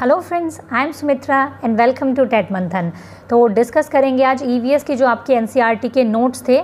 hello friends I am Sumitra and welcome to TET Manthan तो discuss करेंगे आज ई e के जो आपके एन e के नोट्स थे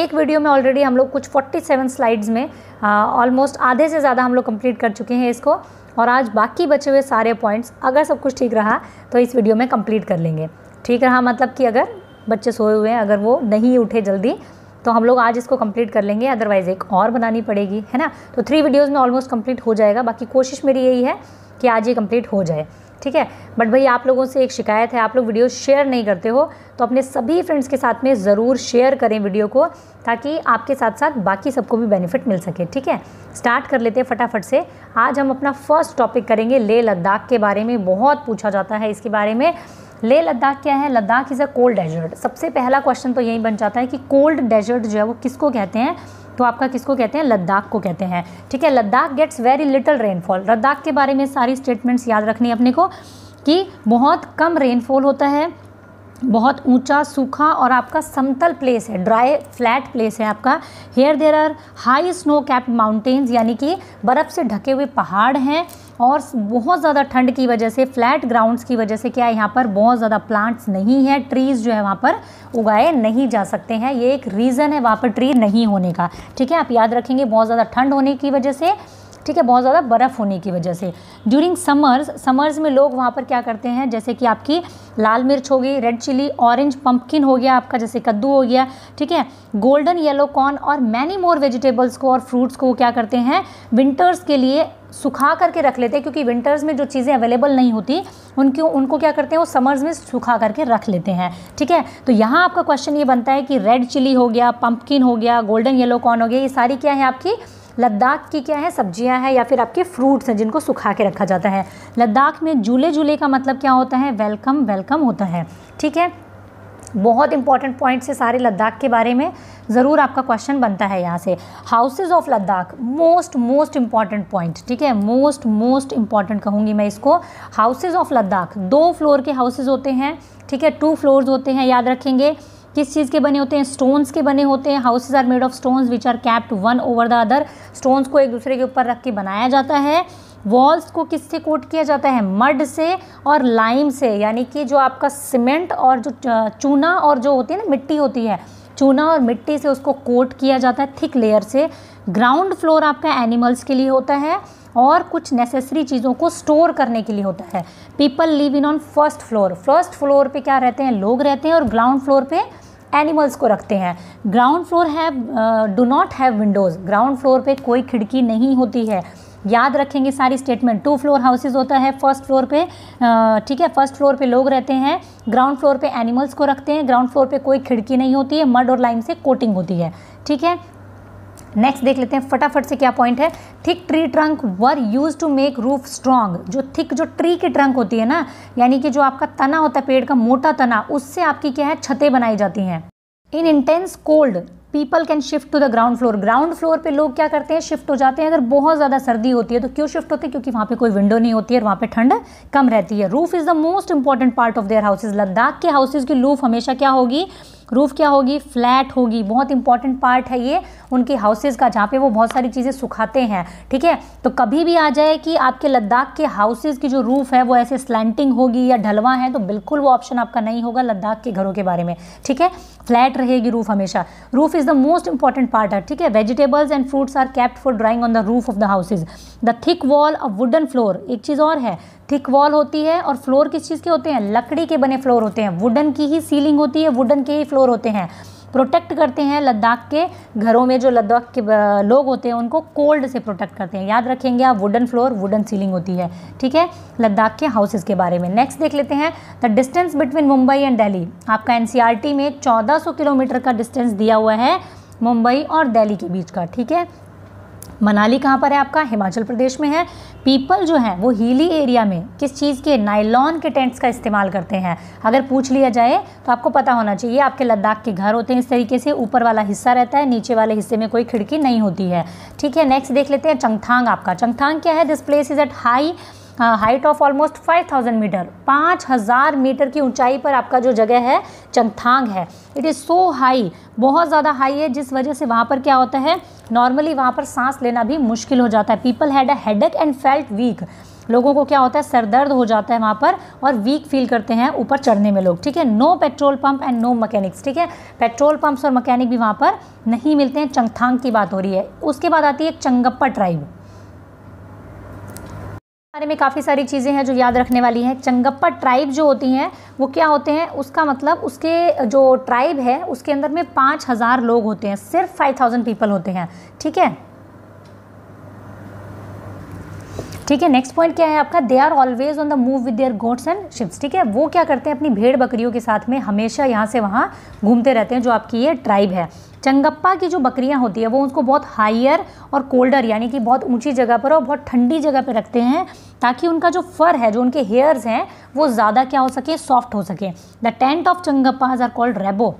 एक वीडियो में ऑलरेडी हम लोग कुछ 47 स्लाइड्स में ऑलमोस्ट आधे से ज़्यादा हम लोग कंप्लीट कर चुके हैं इसको और आज बाकी बचे हुए सारे पॉइंट्स अगर सब कुछ ठीक रहा तो इस वीडियो में कम्प्लीट कर लेंगे ठीक रहा मतलब कि अगर बच्चे सोए हुए हैं अगर वो नहीं उठे जल्दी तो हम लोग आज इसको कंप्लीट कर लेंगे अदरवाइज़ एक और बनानी पड़ेगी है ना तो थ्री वीडियोज़ में ऑलमोस्ट कंप्लीट हो जाएगा बाकी कोशिश मेरी यही है कि आज ये कंप्लीट हो जाए ठीक है बट भाई आप लोगों से एक शिकायत है आप लोग वीडियो शेयर नहीं करते हो तो अपने सभी फ्रेंड्स के साथ में ज़रूर शेयर करें वीडियो को ताकि आपके साथ साथ बाकी सबको भी बेनिफिट मिल सके ठीक है स्टार्ट कर लेते हैं फटाफट से आज हम अपना फर्स्ट टॉपिक करेंगे लेह लद्दाख के बारे में बहुत पूछा जाता है इसके बारे में लेह लद्दाख क्या है Ladakh is a cold desert सबसे पहला क्वेश्चन तो यही बन जाता है कि कोल्ड डेजर्ट जो है वो किसको कहते हैं तो आपका किसको कहते हैं लद्दाख को कहते हैं ठीक है Ladakh gets very little rainfall Ladakh के बारे में सारी स्टेटमेंट्स याद रखनी अपने को कि बहुत कम रेनफॉल होता है बहुत ऊंचा सूखा और आपका समतल प्लेस है ड्राई फ्लैट प्लेस है आपका here there are high snow capped mountains यानी कि बर्फ़ से ढके हुए पहाड़ हैं और बहुत ज़्यादा ठंड की वजह से फ्लैट ग्राउंड्स की वजह से क्या है यहाँ पर बहुत ज़्यादा प्लांट्स नहीं है ट्रीज़ जो है वहाँ पर उगाए नहीं जा सकते हैं ये एक रीज़न है वहाँ पर ट्री नहीं होने का ठीक है आप याद रखेंगे बहुत ज़्यादा ठंड होने की वजह से ठीक है बहुत ज़्यादा बर्फ़ होने की वजह से ड्यूरिंग समर्स समर्स में लोग वहाँ पर क्या करते हैं जैसे कि आपकी लाल मिर्च हो गई रेड चिली ऑरेंज पम्पकिन हो गया आपका जैसे कद्दू हो गया ठीक है गोल्डन येलो कॉर्न और मैनी मोर वेजिटेबल्स को और फ्रूट्स को क्या करते हैं विंटर्स के लिए सुखा करके रख लेते हैं क्योंकि विंटर्स में जो चीज़ें अवेलेबल नहीं होती उनको उनको क्या करते हैं वो समर्स में सुखा करके रख लेते हैं ठीक है तो यहाँ आपका क्वेश्चन ये बनता है कि रेड चिली हो गया पम्पकिन हो गया गोल्डन येलो कॉर्न हो गया ये सारी क्या है आपकी लद्दाख की क्या है सब्जियां हैं या फिर आपके फ्रूट्स हैं जिनको सुखा के रखा जाता है लद्दाख में झूले झूले का मतलब क्या होता है वेलकम वेलकम होता है ठीक है बहुत इंपॉर्टेंट पॉइंट्स है सारे लद्दाख के बारे में ज़रूर आपका क्वेश्चन बनता है यहाँ से houses of Ladakh most most important point ठीक है मोस्ट मोस्ट इंपॉर्टेंट कहूँगी मैं इसको हाउसेज ऑफ लद्दाख दो फ्लोर के हाउसेज होते हैं ठीक है टू फ्लोर्स होते हैं याद रखेंगे किस चीज़ के बने होते हैं स्टोन्स के बने होते हैं houses are made of stones which are capped one over the other stones को एक दूसरे के ऊपर रख के बनाया जाता है वॉल्स को किससे कोट किया जाता है मड से और लाइम से यानी कि जो आपका सीमेंट और जो चूना और जो होती है ना मिट्टी होती है चूना और मिट्टी से उसको कोट किया जाता है थिक लेयर से ग्राउंड फ्लोर आपका एनिमल्स के लिए होता है और कुछ नेसेसरी चीज़ों को स्टोर करने के लिए होता है people live in on first floor first floor पे क्या रहते हैं लोग रहते हैं और ग्राउंड फ्लोर पे एनिमल्स को रखते हैं ग्राउंड फ्लोर है do not have windows ground floor पे कोई खिड़की नहीं होती है याद रखेंगे सारी स्टेटमेंट टू फ्लोर हाउसेज होता है फर्स्ट फ्लोर पे ठीक है फर्स्ट फ्लोर पे लोग रहते हैं ग्राउंड फ्लोर पे एनिमल्स को रखते हैं ग्राउंड फ्लोर पे कोई खिड़की नहीं होती है मड और लाइम से कोटिंग होती है ठीक है नेक्स्ट देख लेते हैं फटाफट से क्या पॉइंट है thick tree trunk were use to make roof strong जो थिक जो ट्री की ट्रंक होती है ना यानी कि जो आपका तना होता है पेड़ का मोटा तना उससे आपकी क्या है छतें बनाई जाती हैं in intense cold people can shift to the ground floor ground floor पे लोग क्या करते हैं शिफ्ट हो जाते हैं अगर बहुत ज़्यादा सर्दी होती है तो क्यों शिफ्ट होते हैं क्योंकि वहाँ पे कोई विंडो नहीं होती है और वहाँ पे ठंड कम रहती है roof is the most important part of their houses Ladakh के हाउसेज की रूफ हमेशा क्या होगी रूफ़ क्या होगी फ्लैट होगी बहुत इंपॉर्टेंट पार्ट है ये उनके हाउसेज़ का जहाँ पे वो बहुत सारी चीज़ें सुखाते हैं ठीक है तो कभी भी आ जाए कि आपके लद्दाख के हाउसेज़ की जो रूफ़ है वो ऐसे स्लैंटिंग होगी या ढलवा है तो बिल्कुल वो ऑप्शन आपका नहीं होगा लद्दाख के घरों के बारे में ठीक है फ्लैट रहेगी रूफ़ हमेशा roof is the most important part है ठीक है vegetables and fruits are kept for drying on the roof of the houses the thick wall a wooden floor एक चीज़ और है थिक वॉल होती है और फ्लोर किस चीज़ के होते हैं लकड़ी के बने फ्लोर होते हैं वुडन की ही सीलिंग होती है वुडन के ही फ्लोर होते हैं प्रोटेक्ट करते हैं लद्दाख के घरों में जो लद्दाख के लोग होते हैं उनको कोल्ड से प्रोटेक्ट करते हैं याद रखेंगे आप वुडन फ्लोर वुडन सीलिंग होती है ठीक है लद्दाख के हाउसेज के बारे में नेक्स्ट देख लेते हैं the distance between Mumbai and Delhi आपका एनसीईआरटी e में 1400 किलोमीटर का डिस्टेंस दिया हुआ है मुंबई और दिल्ली के बीच का ठीक है मनाली कहाँ पर है आपका हिमाचल प्रदेश में है पीपल जो हैं वो हीली एरिया में किस चीज़ के नाइलॉन के टेंट्स का इस्तेमाल करते हैं अगर पूछ लिया जाए तो आपको पता होना चाहिए आपके लद्दाख के घर होते हैं इस तरीके से ऊपर वाला हिस्सा रहता है नीचे वाले हिस्से में कोई खिड़की नहीं होती है ठीक है नेक्स्ट देख लेते हैं चंगथांग आपका चंगथांग क्या है this place is at high height of almost 5000 metre 5000 metre की ऊंचाई पर आपका जो जगह है चंगथांग है इट इज़ सो हाई बहुत ज़्यादा हाई है जिस वजह से वहाँ पर क्या होता है नॉर्मली वहाँ पर सांस लेना भी मुश्किल हो जाता है people had a headache and felt weak लोगों को क्या होता है सर दर्द हो जाता है वहाँ पर और वीक फील करते हैं ऊपर चढ़ने में लोग ठीक है no petrol pump and no mechanics ठीक है पेट्रोल पंप्स और मकैनिक भी वहाँ पर नहीं मिलते हैं चंगथांग की बात हो रही है उसके बाद आती है चंगप्पा ट्राइब बारे में काफ़ी सारी चीज़ें हैं जो याद रखने वाली हैं चंगप्पा ट्राइब जो होती हैं वो क्या होते हैं उसका मतलब उसके जो ट्राइब है उसके अंदर में पाँच हज़ार लोग होते हैं सिर्फ फाइव थाउजेंड पीपल होते हैं ठीक है ठीक है नेक्स्ट पॉइंट क्या है आपका they are always on the move with their goats and sheeps ठीक है वो क्या करते हैं अपनी भेड़ बकरियों के साथ में हमेशा यहाँ से वहाँ घूमते रहते हैं जो आपकी ये ट्राइब है चंगप्पा की जो बकरियाँ होती है वो उसको बहुत हाइयर और कोल्डर यानी कि बहुत ऊंची जगह पर और बहुत ठंडी जगह पर रखते हैं ताकि उनका जो फर है जो उनके हेयर्स हैं वो ज़्यादा क्या हो सके सॉफ्ट हो सके the tent of Changpas are called rebo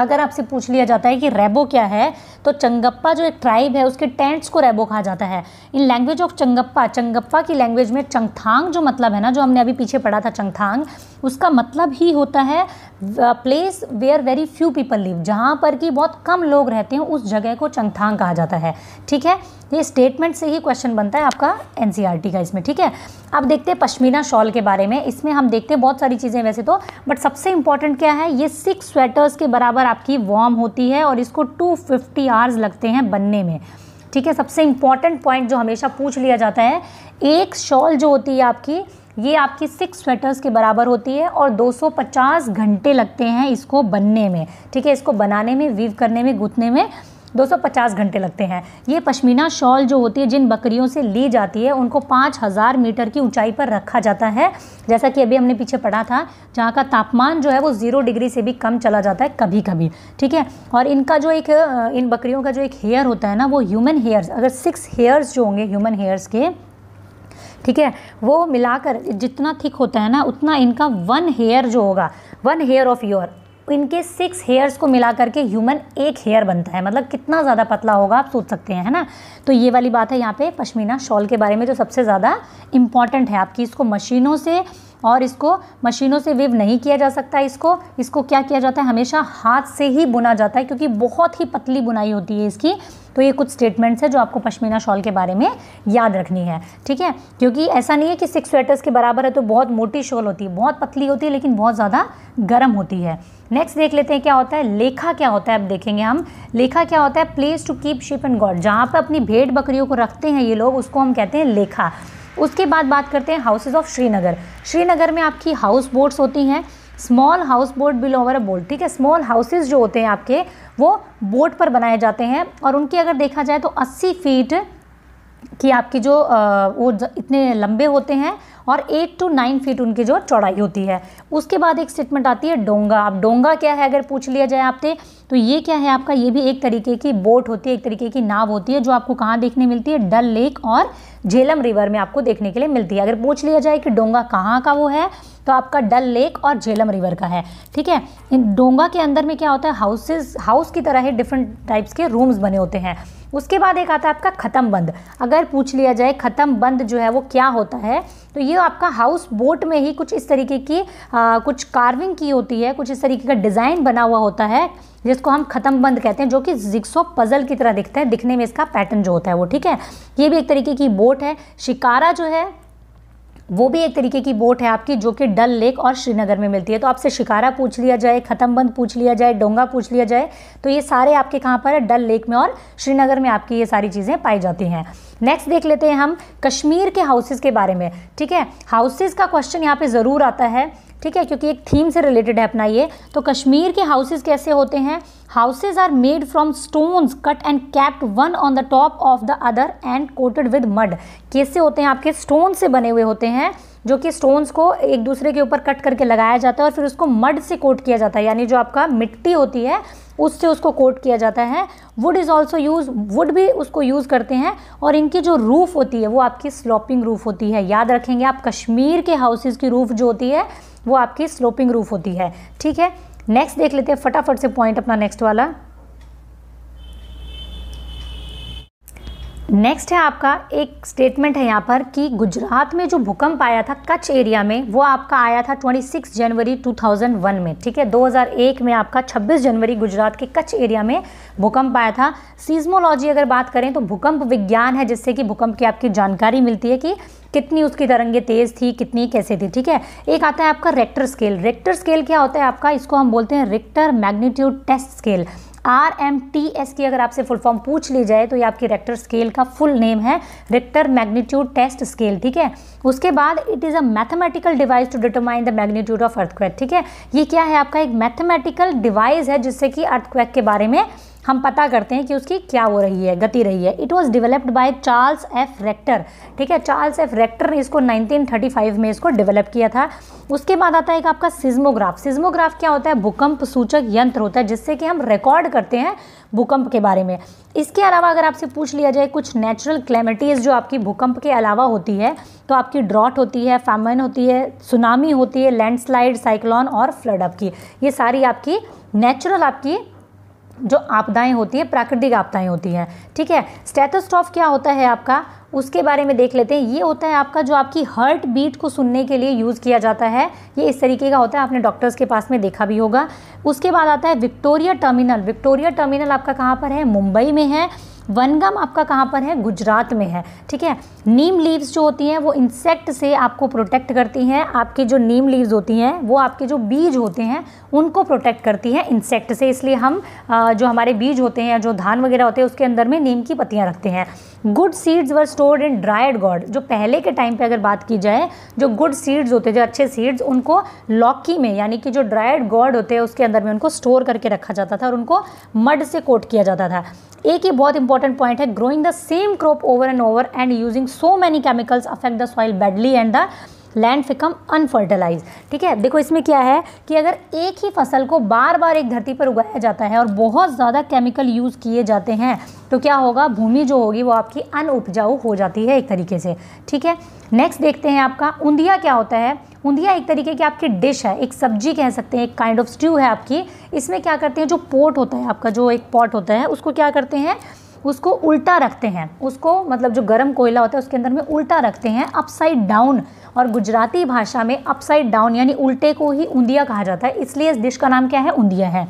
अगर आपसे पूछ लिया जाता है कि रेबो क्या है तो चंगप्पा जो एक ट्राइब है उसके टेंट्स को रेबो कहा जाता है इन लैंग्वेज ऑफ चंगप्पा चंगप्पा की लैंग्वेज में चंगथांग जो मतलब है ना जो हमने अभी पीछे पढ़ा था चंगथांग उसका मतलब ही होता है place where very few people live जहाँ पर कि बहुत कम लोग रहते हैं उस जगह को चंगथांग कहा जाता है ठीक है ये स्टेटमेंट से ही क्वेश्चन बनता है आपका एन e का इसमें ठीक है अब देखते हैं पश्मीना शॉल के बारे में इसमें हम देखते हैं बहुत सारी चीज़ें वैसे तो बट सबसे इंपॉर्टेंट क्या है ये सिक्स स्वेटर्स के बराबर आपकी वॉर्म होती है और इसको टू फिफ्टी आवर्स लगते हैं बनने में ठीक है सबसे इंपॉर्टेंट पॉइंट जो हमेशा पूछ लिया जाता है एक शॉल जो होती है आपकी ये आपकी सिक्स स्वेटर्स के बराबर होती है और 250 घंटे लगते हैं इसको बनने में ठीक है इसको बनाने में वीव करने में गुथने में 250 घंटे लगते हैं ये पश्मीना शॉल जो होती है जिन बकरियों से ली जाती है उनको 5000 मीटर की ऊंचाई पर रखा जाता है जैसा कि अभी हमने पीछे पढ़ा था जहाँ का तापमान जो है वो ज़ीरो डिग्री से भी कम चला जाता है कभी कभी ठीक है और इनका जो एक इन बकरियों का जो एक हेयर होता है ना वो ह्यूमन हेयर्स अगर सिक्स हेयर्स जो होंगे ह्यूमन हेयर्स के ठीक है वो मिलाकर जितना थिक होता है ना उतना इनका वन हेयर जो होगा वन हेयर ऑफ योर इनके सिक्स हेयर्स को मिला करके ह्यूमन एक हेयर बनता है मतलब कितना ज़्यादा पतला होगा आप सोच सकते हैं है ना तो ये वाली बात है यहाँ पे पश्मीना शॉल के बारे में जो सबसे ज़्यादा इंपॉर्टेंट है आपकी इसको मशीनों से और इसको मशीनों से वेव नहीं किया जा सकता इसको इसको क्या किया जाता है हमेशा हाथ से ही बुना जाता है क्योंकि बहुत ही पतली बुनाई होती है इसकी तो ये कुछ स्टेटमेंट्स है जो आपको पश्मीना शॉल के बारे में याद रखनी है ठीक है क्योंकि ऐसा नहीं है कि सिक्स स्वेटर्स के बराबर है तो बहुत मोटी शॉल होती है बहुत पतली होती है लेकिन बहुत ज़्यादा गर्म होती है नेक्स्ट देख लेते हैं क्या होता है लेखा क्या होता है अब देखेंगे हम लेखा क्या होता है place to keep sheep and goat जहाँ पर अपनी भेड़ बकरियों को रखते हैं ये लोग उसको हम कहते हैं लेखा उसके बाद बात करते हैं हाउसेज़ ऑफ श्रीनगर श्रीनगर में आपकी हाउस बोट्स होती हैं small house boat below over a boat ठीक है स्मॉल हाउसेज जो होते हैं आपके वो बोट पर बनाए जाते हैं और उनकी अगर देखा जाए तो 80 फीट की आपकी जो आ, वो इतने लंबे होते हैं और एट टू नाइन फीट उनकी जो चौड़ाई होती है उसके बाद एक स्टेटमेंट आती है डोंगा अब डोंगा क्या है अगर पूछ लिया जाए आपसे तो ये क्या है आपका ये भी एक तरीके की बोट होती है एक तरीके की नाव होती है जो आपको कहाँ देखने मिलती है डल लेक और झेलम रिवर में आपको देखने के लिए मिलती है अगर पूछ लिया जाए कि डोंगा कहाँ का वो है तो आपका डल लेक और झेलम रिवर का है ठीक है डोंगा के अंदर में क्या होता है हाउसेज हाउस की तरह ही डिफरेंट टाइप्स के रूम्स बने होते हैं उसके बाद एक आता है आपका ख़त्म बंद अगर पूछ लिया जाए ख़त्म बंद जो है वो क्या होता है तो ये आपका हाउस बोट में ही कुछ इस तरीके की आ, कुछ कार्विंग की होती है कुछ इस तरीके का डिज़ाइन बना हुआ होता है जिसको हम ख़त्म बंद कहते हैं जो कि जिक्सो पज़ल की तरह दिखता है दिखने में इसका पैटर्न जो होता है वो ठीक है ये भी एक तरीके की बोट है शिकारा जो है वो भी एक तरीके की बोट है आपकी जो कि डल लेक और श्रीनगर में मिलती है तो आपसे शिकारा पूछ लिया जाए खतमबंद पूछ लिया जाए डोंगा पूछ लिया जाए तो ये सारे आपके कहाँ पर है डल लेक में और श्रीनगर में आपकी ये सारी चीज़ें पाई जाती हैं नेक्स्ट देख लेते हैं हम कश्मीर के हाउसेज़ के बारे में ठीक है हाउसेज़ का क्वेश्चन यहाँ पर ज़रूर आता है ठीक है क्योंकि एक थीम से रिलेटेड है अपना ये तो कश्मीर के हाउसेज कैसे होते हैं houses are made from stones cut and kept one on the top of the other and coated with mud कैसे होते हैं आपके स्टोन से बने हुए होते हैं जो कि स्टोन्स को एक दूसरे के ऊपर कट करके लगाया जाता है और फिर उसको मड से कोट किया जाता है यानी जो आपका मिट्टी होती है उससे उसको कोट किया जाता है wood is also use wood भी उसको यूज़ करते हैं और इनकी जो रूफ़ होती है वो आपकी स्लॉपिंग रूफ़ होती है याद रखेंगे आप कश्मीर के हाउसेज़ की रूफ़ जो होती है वो आपकी स्लोपिंग रूफ होती है ठीक है नेक्स्ट देख लेते हैं फटाफट से पॉइंट अपना नेक्स्ट वाला नेक्स्ट है आपका एक स्टेटमेंट है यहाँ पर कि गुजरात में जो भूकंप आया था कच्छ एरिया में वो आपका आया था 26 जनवरी 2001 में ठीक है 2001 में आपका 26 जनवरी गुजरात के कच्छ एरिया में भूकंप आया था सीज्मोलॉजी अगर बात करें तो भूकंप विज्ञान है जिससे कि भूकंप की आपकी जानकारी मिलती है कि कितनी उसकी तरंगे तेज़ थी कितनी कैसे थी ठीक है एक आता है आपका रेक्टर स्केल रेक्टर स्केल क्या होता है आपका इसको हम बोलते हैं Richter magnitude test scale R M T S की अगर आपसे फुल फॉर्म पूछ ली जाए तो ये आपकी रेक्टर स्केल का फुल नेम है रेक्टर मैग्नीट्यूड टेस्ट स्केल ठीक है उसके बाद it is a mathematical device to determine the magnitude of earthquake ठीक है ये क्या है आपका एक मैथमेटिकल डिवाइस है जिससे कि अर्थक्वैक के बारे में हम पता करते हैं कि उसकी क्या वो रही है गति रही है it was developed by Charles F Richter ठीक है चार्ल्स एफ रेक्टर ने इसको 1935 में इसको डेवलप किया था उसके बाद आता है एक आपका सिज्मोग्राफ सिज्मोग्राफ क्या होता है भूकंप सूचक यंत्र होता है जिससे कि हम रिकॉर्ड करते हैं भूकंप के बारे में इसके अलावा अगर आपसे पूछ लिया जाए कुछ नेचुरल क्लैमिटीज़ जो आपकी भूकंप के अलावा होती है तो आपकी ड्रॉट होती है फैमन होती है सुनामी होती है लैंडस्लाइड साइक्लॉन और फ्लड आपकी ये सारी आपकी नेचुरल आपकी जो आपदाएं होती है प्राकृतिक आपदाएं होती हैं ठीक है स्टेथोस्टॉफ क्या होता है आपका उसके बारे में देख लेते हैं ये होता है आपका जो आपकी हार्ट बीट को सुनने के लिए यूज़ किया जाता है ये इस तरीके का होता है आपने डॉक्टर्स के पास में देखा भी होगा उसके बाद आता है विक्टोरिया टर्मिनल विक्टोरिया टर्मिनल आपका कहाँ पर है मुंबई में है वनगम आपका कहाँ पर है गुजरात में है ठीक है नीम लीव्स जो होती हैं वो इंसेक्ट से आपको प्रोटेक्ट करती हैं आपके जो नीम लीव्स होती हैं वो आपके जो बीज होते हैं उनको प्रोटेक्ट करती हैं इंसेक्ट से इसलिए हम जो हमारे बीज होते हैं जो धान वगैरह होते हैं उसके अंदर में नीम की पत्तियाँ रखते हैं good seeds were stored in dried gourd जो पहले के टाइम पे अगर बात की जाए जो गुड सीड्स होते जो अच्छे सीड्स उनको लॉकी में यानी कि जो ड्राइड गॉड होते हैं उसके अंदर में उनको स्टोर करके रखा जाता था और उनको मड से कोट किया जाता था एक ही बहुत इंपॉर्टेंट पॉइंट है growing the same crop over and over and using so many chemicals affect the soil badly and the land become unfertilise ठीक है देखो इसमें क्या है कि अगर एक ही फसल को बार बार एक धरती पर उगाया जाता है और बहुत ज़्यादा केमिकल यूज़ किए जाते हैं तो क्या होगा भूमि जो होगी वो आपकी अनउपजाऊ हो जाती है एक तरीके से ठीक है नेक्स्ट देखते हैं आपका उंधिया क्या होता है उंधिया एक तरीके की आपकी डिश है एक सब्जी कह सकते हैं एक काइंड ऑफ स्ट्यू है आपकी इसमें क्या करते हैं जो पोट होता है आपका जो एक पॉट होता है उसको क्या करते हैं उसको उल्टा रखते हैं उसको मतलब जो गर्म कोयला होता है उसके अंदर में उल्टा रखते हैं अपसाइड डाउन और गुजराती भाषा में अपसाइड डाउन यानी उल्टे को ही उंदिया कहा जाता है इसलिए इस डिश का नाम क्या है उंदिया है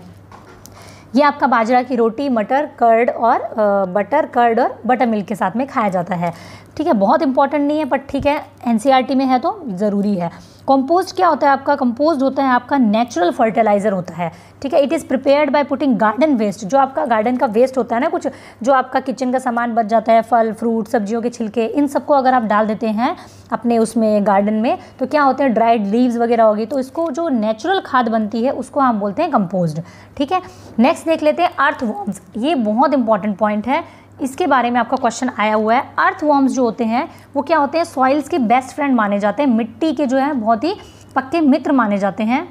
ये आपका बाजरा की रोटी मटर कर्ड और आ, बटर कर्ड और बटर मिल्क के साथ में खाया जाता है ठीक है बहुत इंपॉर्टेंट नहीं है बट ठीक है एन e में है तो ज़रूरी है कंपोस्ट क्या होता है आपका कंपोस्ट होता है आपका नेचुरल फर्टिलाइज़र होता है ठीक है it is prepared by putting garden waste जो आपका गार्डन का वेस्ट होता है ना कुछ जो आपका किचन का सामान बच जाता है फल फ्रूट सब्जियों के छिलके इन सबको अगर आप डाल देते हैं अपने उसमें गार्डन में तो क्या होते हैं ड्राइड लीव्स वगैरह होगी तो इसको जो नेचुरल खाद बनती है उसको हम बोलते हैं कंपोज्ड ठीक है नेक्स्ट देख लेते हैं अर्थ वॉर्म्स ये बहुत इंपॉर्टेंट पॉइंट है इसके बारे में आपका क्वेश्चन आया हुआ है अर्थ वॉर्म्स जो होते हैं वो क्या होते हैं सॉइल्स के बेस्ट फ्रेंड माने जाते हैं मिट्टी के जो है बहुत ही पक्के मित्र माने जाते हैं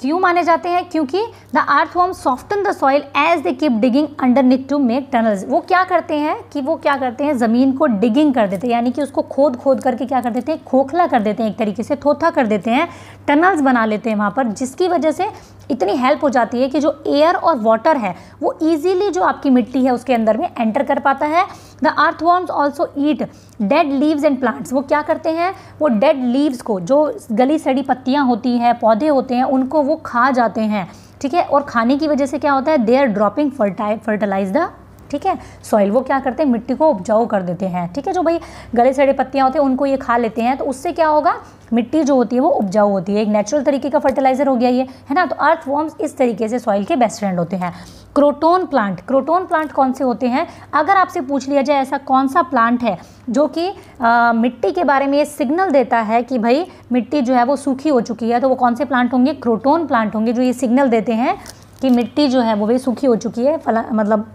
क्यों माने जाते हैं क्योंकि the earthworm soften the soil as they keep digging underneath to make tunnels वो क्या करते हैं कि वो क्या करते हैं ज़मीन को डिगिंग कर देते हैं यानी कि उसको खोद खोद करके क्या कर देते हैं खोखला कर देते हैं एक तरीके से थोथा कर देते हैं टनल्स बना लेते हैं वहाँ पर जिसकी वजह से इतनी हेल्प हो जाती है कि जो एयर और वाटर है वो इजीली जो आपकी मिट्टी है उसके अंदर में एंटर कर पाता है the earthworms also eat dead leaves and plants वो क्या करते हैं वो डेड लीव्स को जो गली सड़ी पत्तियाँ होती हैं पौधे होते हैं उनको वो खा जाते हैं ठीक है और खाने की वजह से क्या होता है they are dropping fertile fertilise the ठीक है सॉइल वो क्या करते हैं मिट्टी को उपजाऊ कर देते हैं ठीक है जो भाई गले सड़े पत्तियाँ होते हैं उनको ये खा लेते हैं तो उससे क्या होगा मिट्टी जो होती है वो उपजाऊ होती है एक नेचुरल तरीके का फर्टिलाइजर हो गया ये है ना तो अर्थ वॉर्म्स इस तरीके से सॉइल के बेस्ट फ्रेंड होते हैं क्रोटोन प्लांट क्रोटोन प्लांट कौन से होते हैं अगर आपसे पूछ लिया जाए ऐसा कौन सा प्लांट है जो कि मिट्टी के बारे में ये सिग्नल देता है कि भाई मिट्टी जो है वो सूखी हो चुकी है तो वो कौन से प्लांट होंगे क्रोटोन प्लांट होंगे जो ये सिग्नल देते हैं कि मिट्टी जो है वो भी सूखी हो चुकी है फला मतलब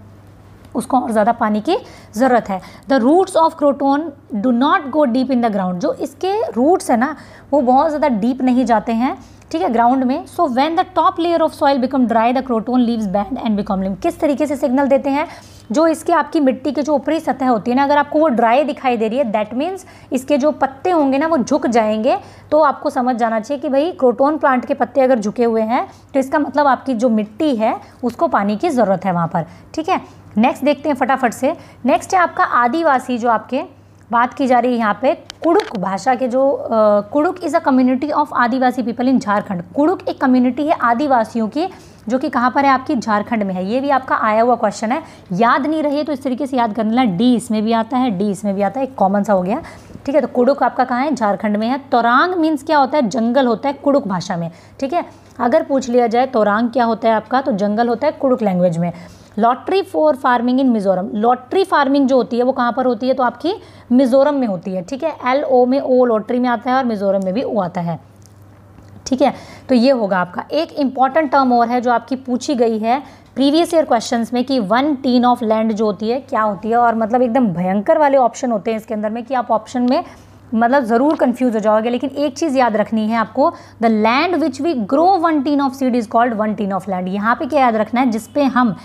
उसको और ज़्यादा पानी की ज़रूरत है the roots of croton do not go deep in the ground जो इसके रूट्स हैं ना वो बहुत ज़्यादा डीप नहीं जाते हैं ठीक है ग्राउंड में so when the top layer of soil become dry the croton leaves bend and become limp किस तरीके से सिग्नल देते हैं जो इसके आपकी मिट्टी के जो ऊपरी सतह होती है ना अगर आपको वो ड्राई दिखाई दे रही है दैट मीन्स इसके जो पत्ते होंगे ना वो झुक जाएंगे तो आपको समझ जाना चाहिए कि भाई क्रोटोन प्लांट के पत्ते अगर झुके हुए हैं तो इसका मतलब आपकी जो मिट्टी है उसको पानी की ज़रूरत है वहाँ पर ठीक है नेक्स्ट देखते हैं फटाफट से नेक्स्ट है आपका आदिवासी जो आपके बात की जा रही है यहाँ पे कुड़ुक भाषा के जो Kurukh is a community of adivasi people in Jharkhand Kurukh एक कम्युनिटी है आदिवासियों की जो कि कहाँ पर है आपकी झारखंड में है ये भी आपका आया हुआ क्वेश्चन है याद नहीं रही तो इस तरीके से याद लेना डी इसमें भी आता है डी इसमें भी आता है एक कॉमन सा हो गया ठीक है तो कुड़ुक आपका कहाँ है झारखंड में है तोरांग मीन्स क्या होता है जंगल होता है कुड़ुक भाषा में ठीक है अगर पूछ लिया जाए तोरांग क्या होता है आपका तो जंगल होता है कुड़ुक लैंग्वेज में lottery for farming in Mizoram lottery farming जो होती है वो कहाँ पर होती है तो आपकी मिजोरम में होती है ठीक है एल ओ में ओ लॉटरी में आता है और मिजोरम में भी ओ आता है ठीक है तो ये होगा आपका एक इंपॉर्टेंट टर्म और है जो आपकी पूछी गई है प्रीवियस ईयर क्वेश्चंस में कि वन टीन ऑफ लैंड जो होती है क्या होती है और मतलब एकदम भयंकर वाले ऑप्शन होते हैं इसके अंदर में कि आप ऑप्शन में मतलब ज़रूर कंफ्यूज हो जाओगे लेकिन एक चीज़ याद रखनी है आपको the land which we grow one tin of seed is called one tin of land यहाँ पे क्या याद रखना है जिसपे हम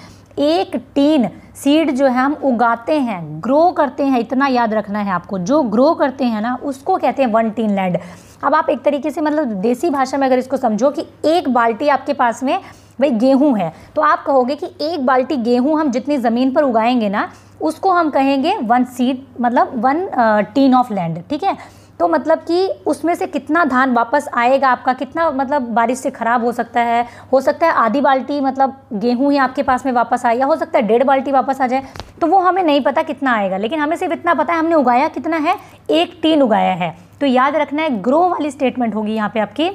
एक टीन सीड जो है हम उगाते हैं ग्रो करते हैं इतना याद रखना है आपको जो ग्रो करते हैं ना उसको कहते हैं वन टीन लैंड अब आप एक तरीके से मतलब देसी भाषा में अगर इसको समझो कि एक बाल्टी आपके पास में भाई गेहूं है तो आप कहोगे कि एक बाल्टी गेहूं हम जितनी ज़मीन पर उगाएंगे ना उसको हम कहेंगे वन सीड मतलब वन टीन ऑफ लैंड ठीक है तो मतलब कि उसमें से कितना धान वापस आएगा आपका कितना मतलब बारिश से ख़राब हो सकता है हो सकता है आधी बाल्टी मतलब गेहूँ ही आपके पास में वापस आए या हो सकता है डेढ़ बाल्टी वापस आ जाए तो वो हमें नहीं पता कितना आएगा लेकिन हमें सिर्फ इतना पता है हमने उगाया कितना है एक टीन उगाया है तो याद रखना है ग्रो वाली स्टेटमेंट होगी यहाँ पर आपकी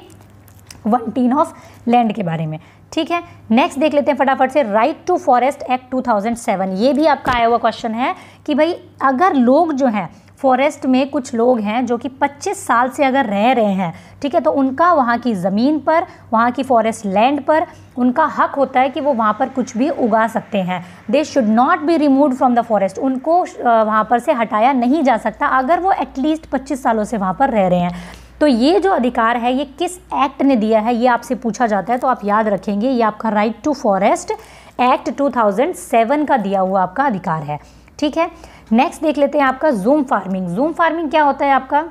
वन टीन ऑफ लैंड के बारे में ठीक है नेक्स्ट देख लेते हैं फटाफट से राइट टू फॉरेस्ट एक्ट 2007 ये भी आपका आया हुआ क्वेश्चन है कि भाई अगर लोग जो हैं फॉरेस्ट में कुछ लोग हैं जो कि 25 साल से अगर रह रहे हैं ठीक है तो उनका वहाँ की ज़मीन पर वहाँ की फॉरेस्ट लैंड पर उनका हक होता है कि वो वहाँ पर कुछ भी उगा सकते हैं they should not be remove from the forest उनको वहाँ पर से हटाया नहीं जा सकता अगर वो एटलीस्ट पच्चीस सालों से वहाँ पर रह रहे हैं तो ये जो अधिकार है ये किस एक्ट ने दिया है ये आपसे पूछा जाता है तो आप याद रखेंगे ये आपका राइट टू फॉरेस्ट एक्ट 2007 का दिया हुआ आपका अधिकार है ठीक है नेक्स्ट देख लेते हैं आपका जूम फार्मिंग जूम फार्मिंग क्या होता है आपका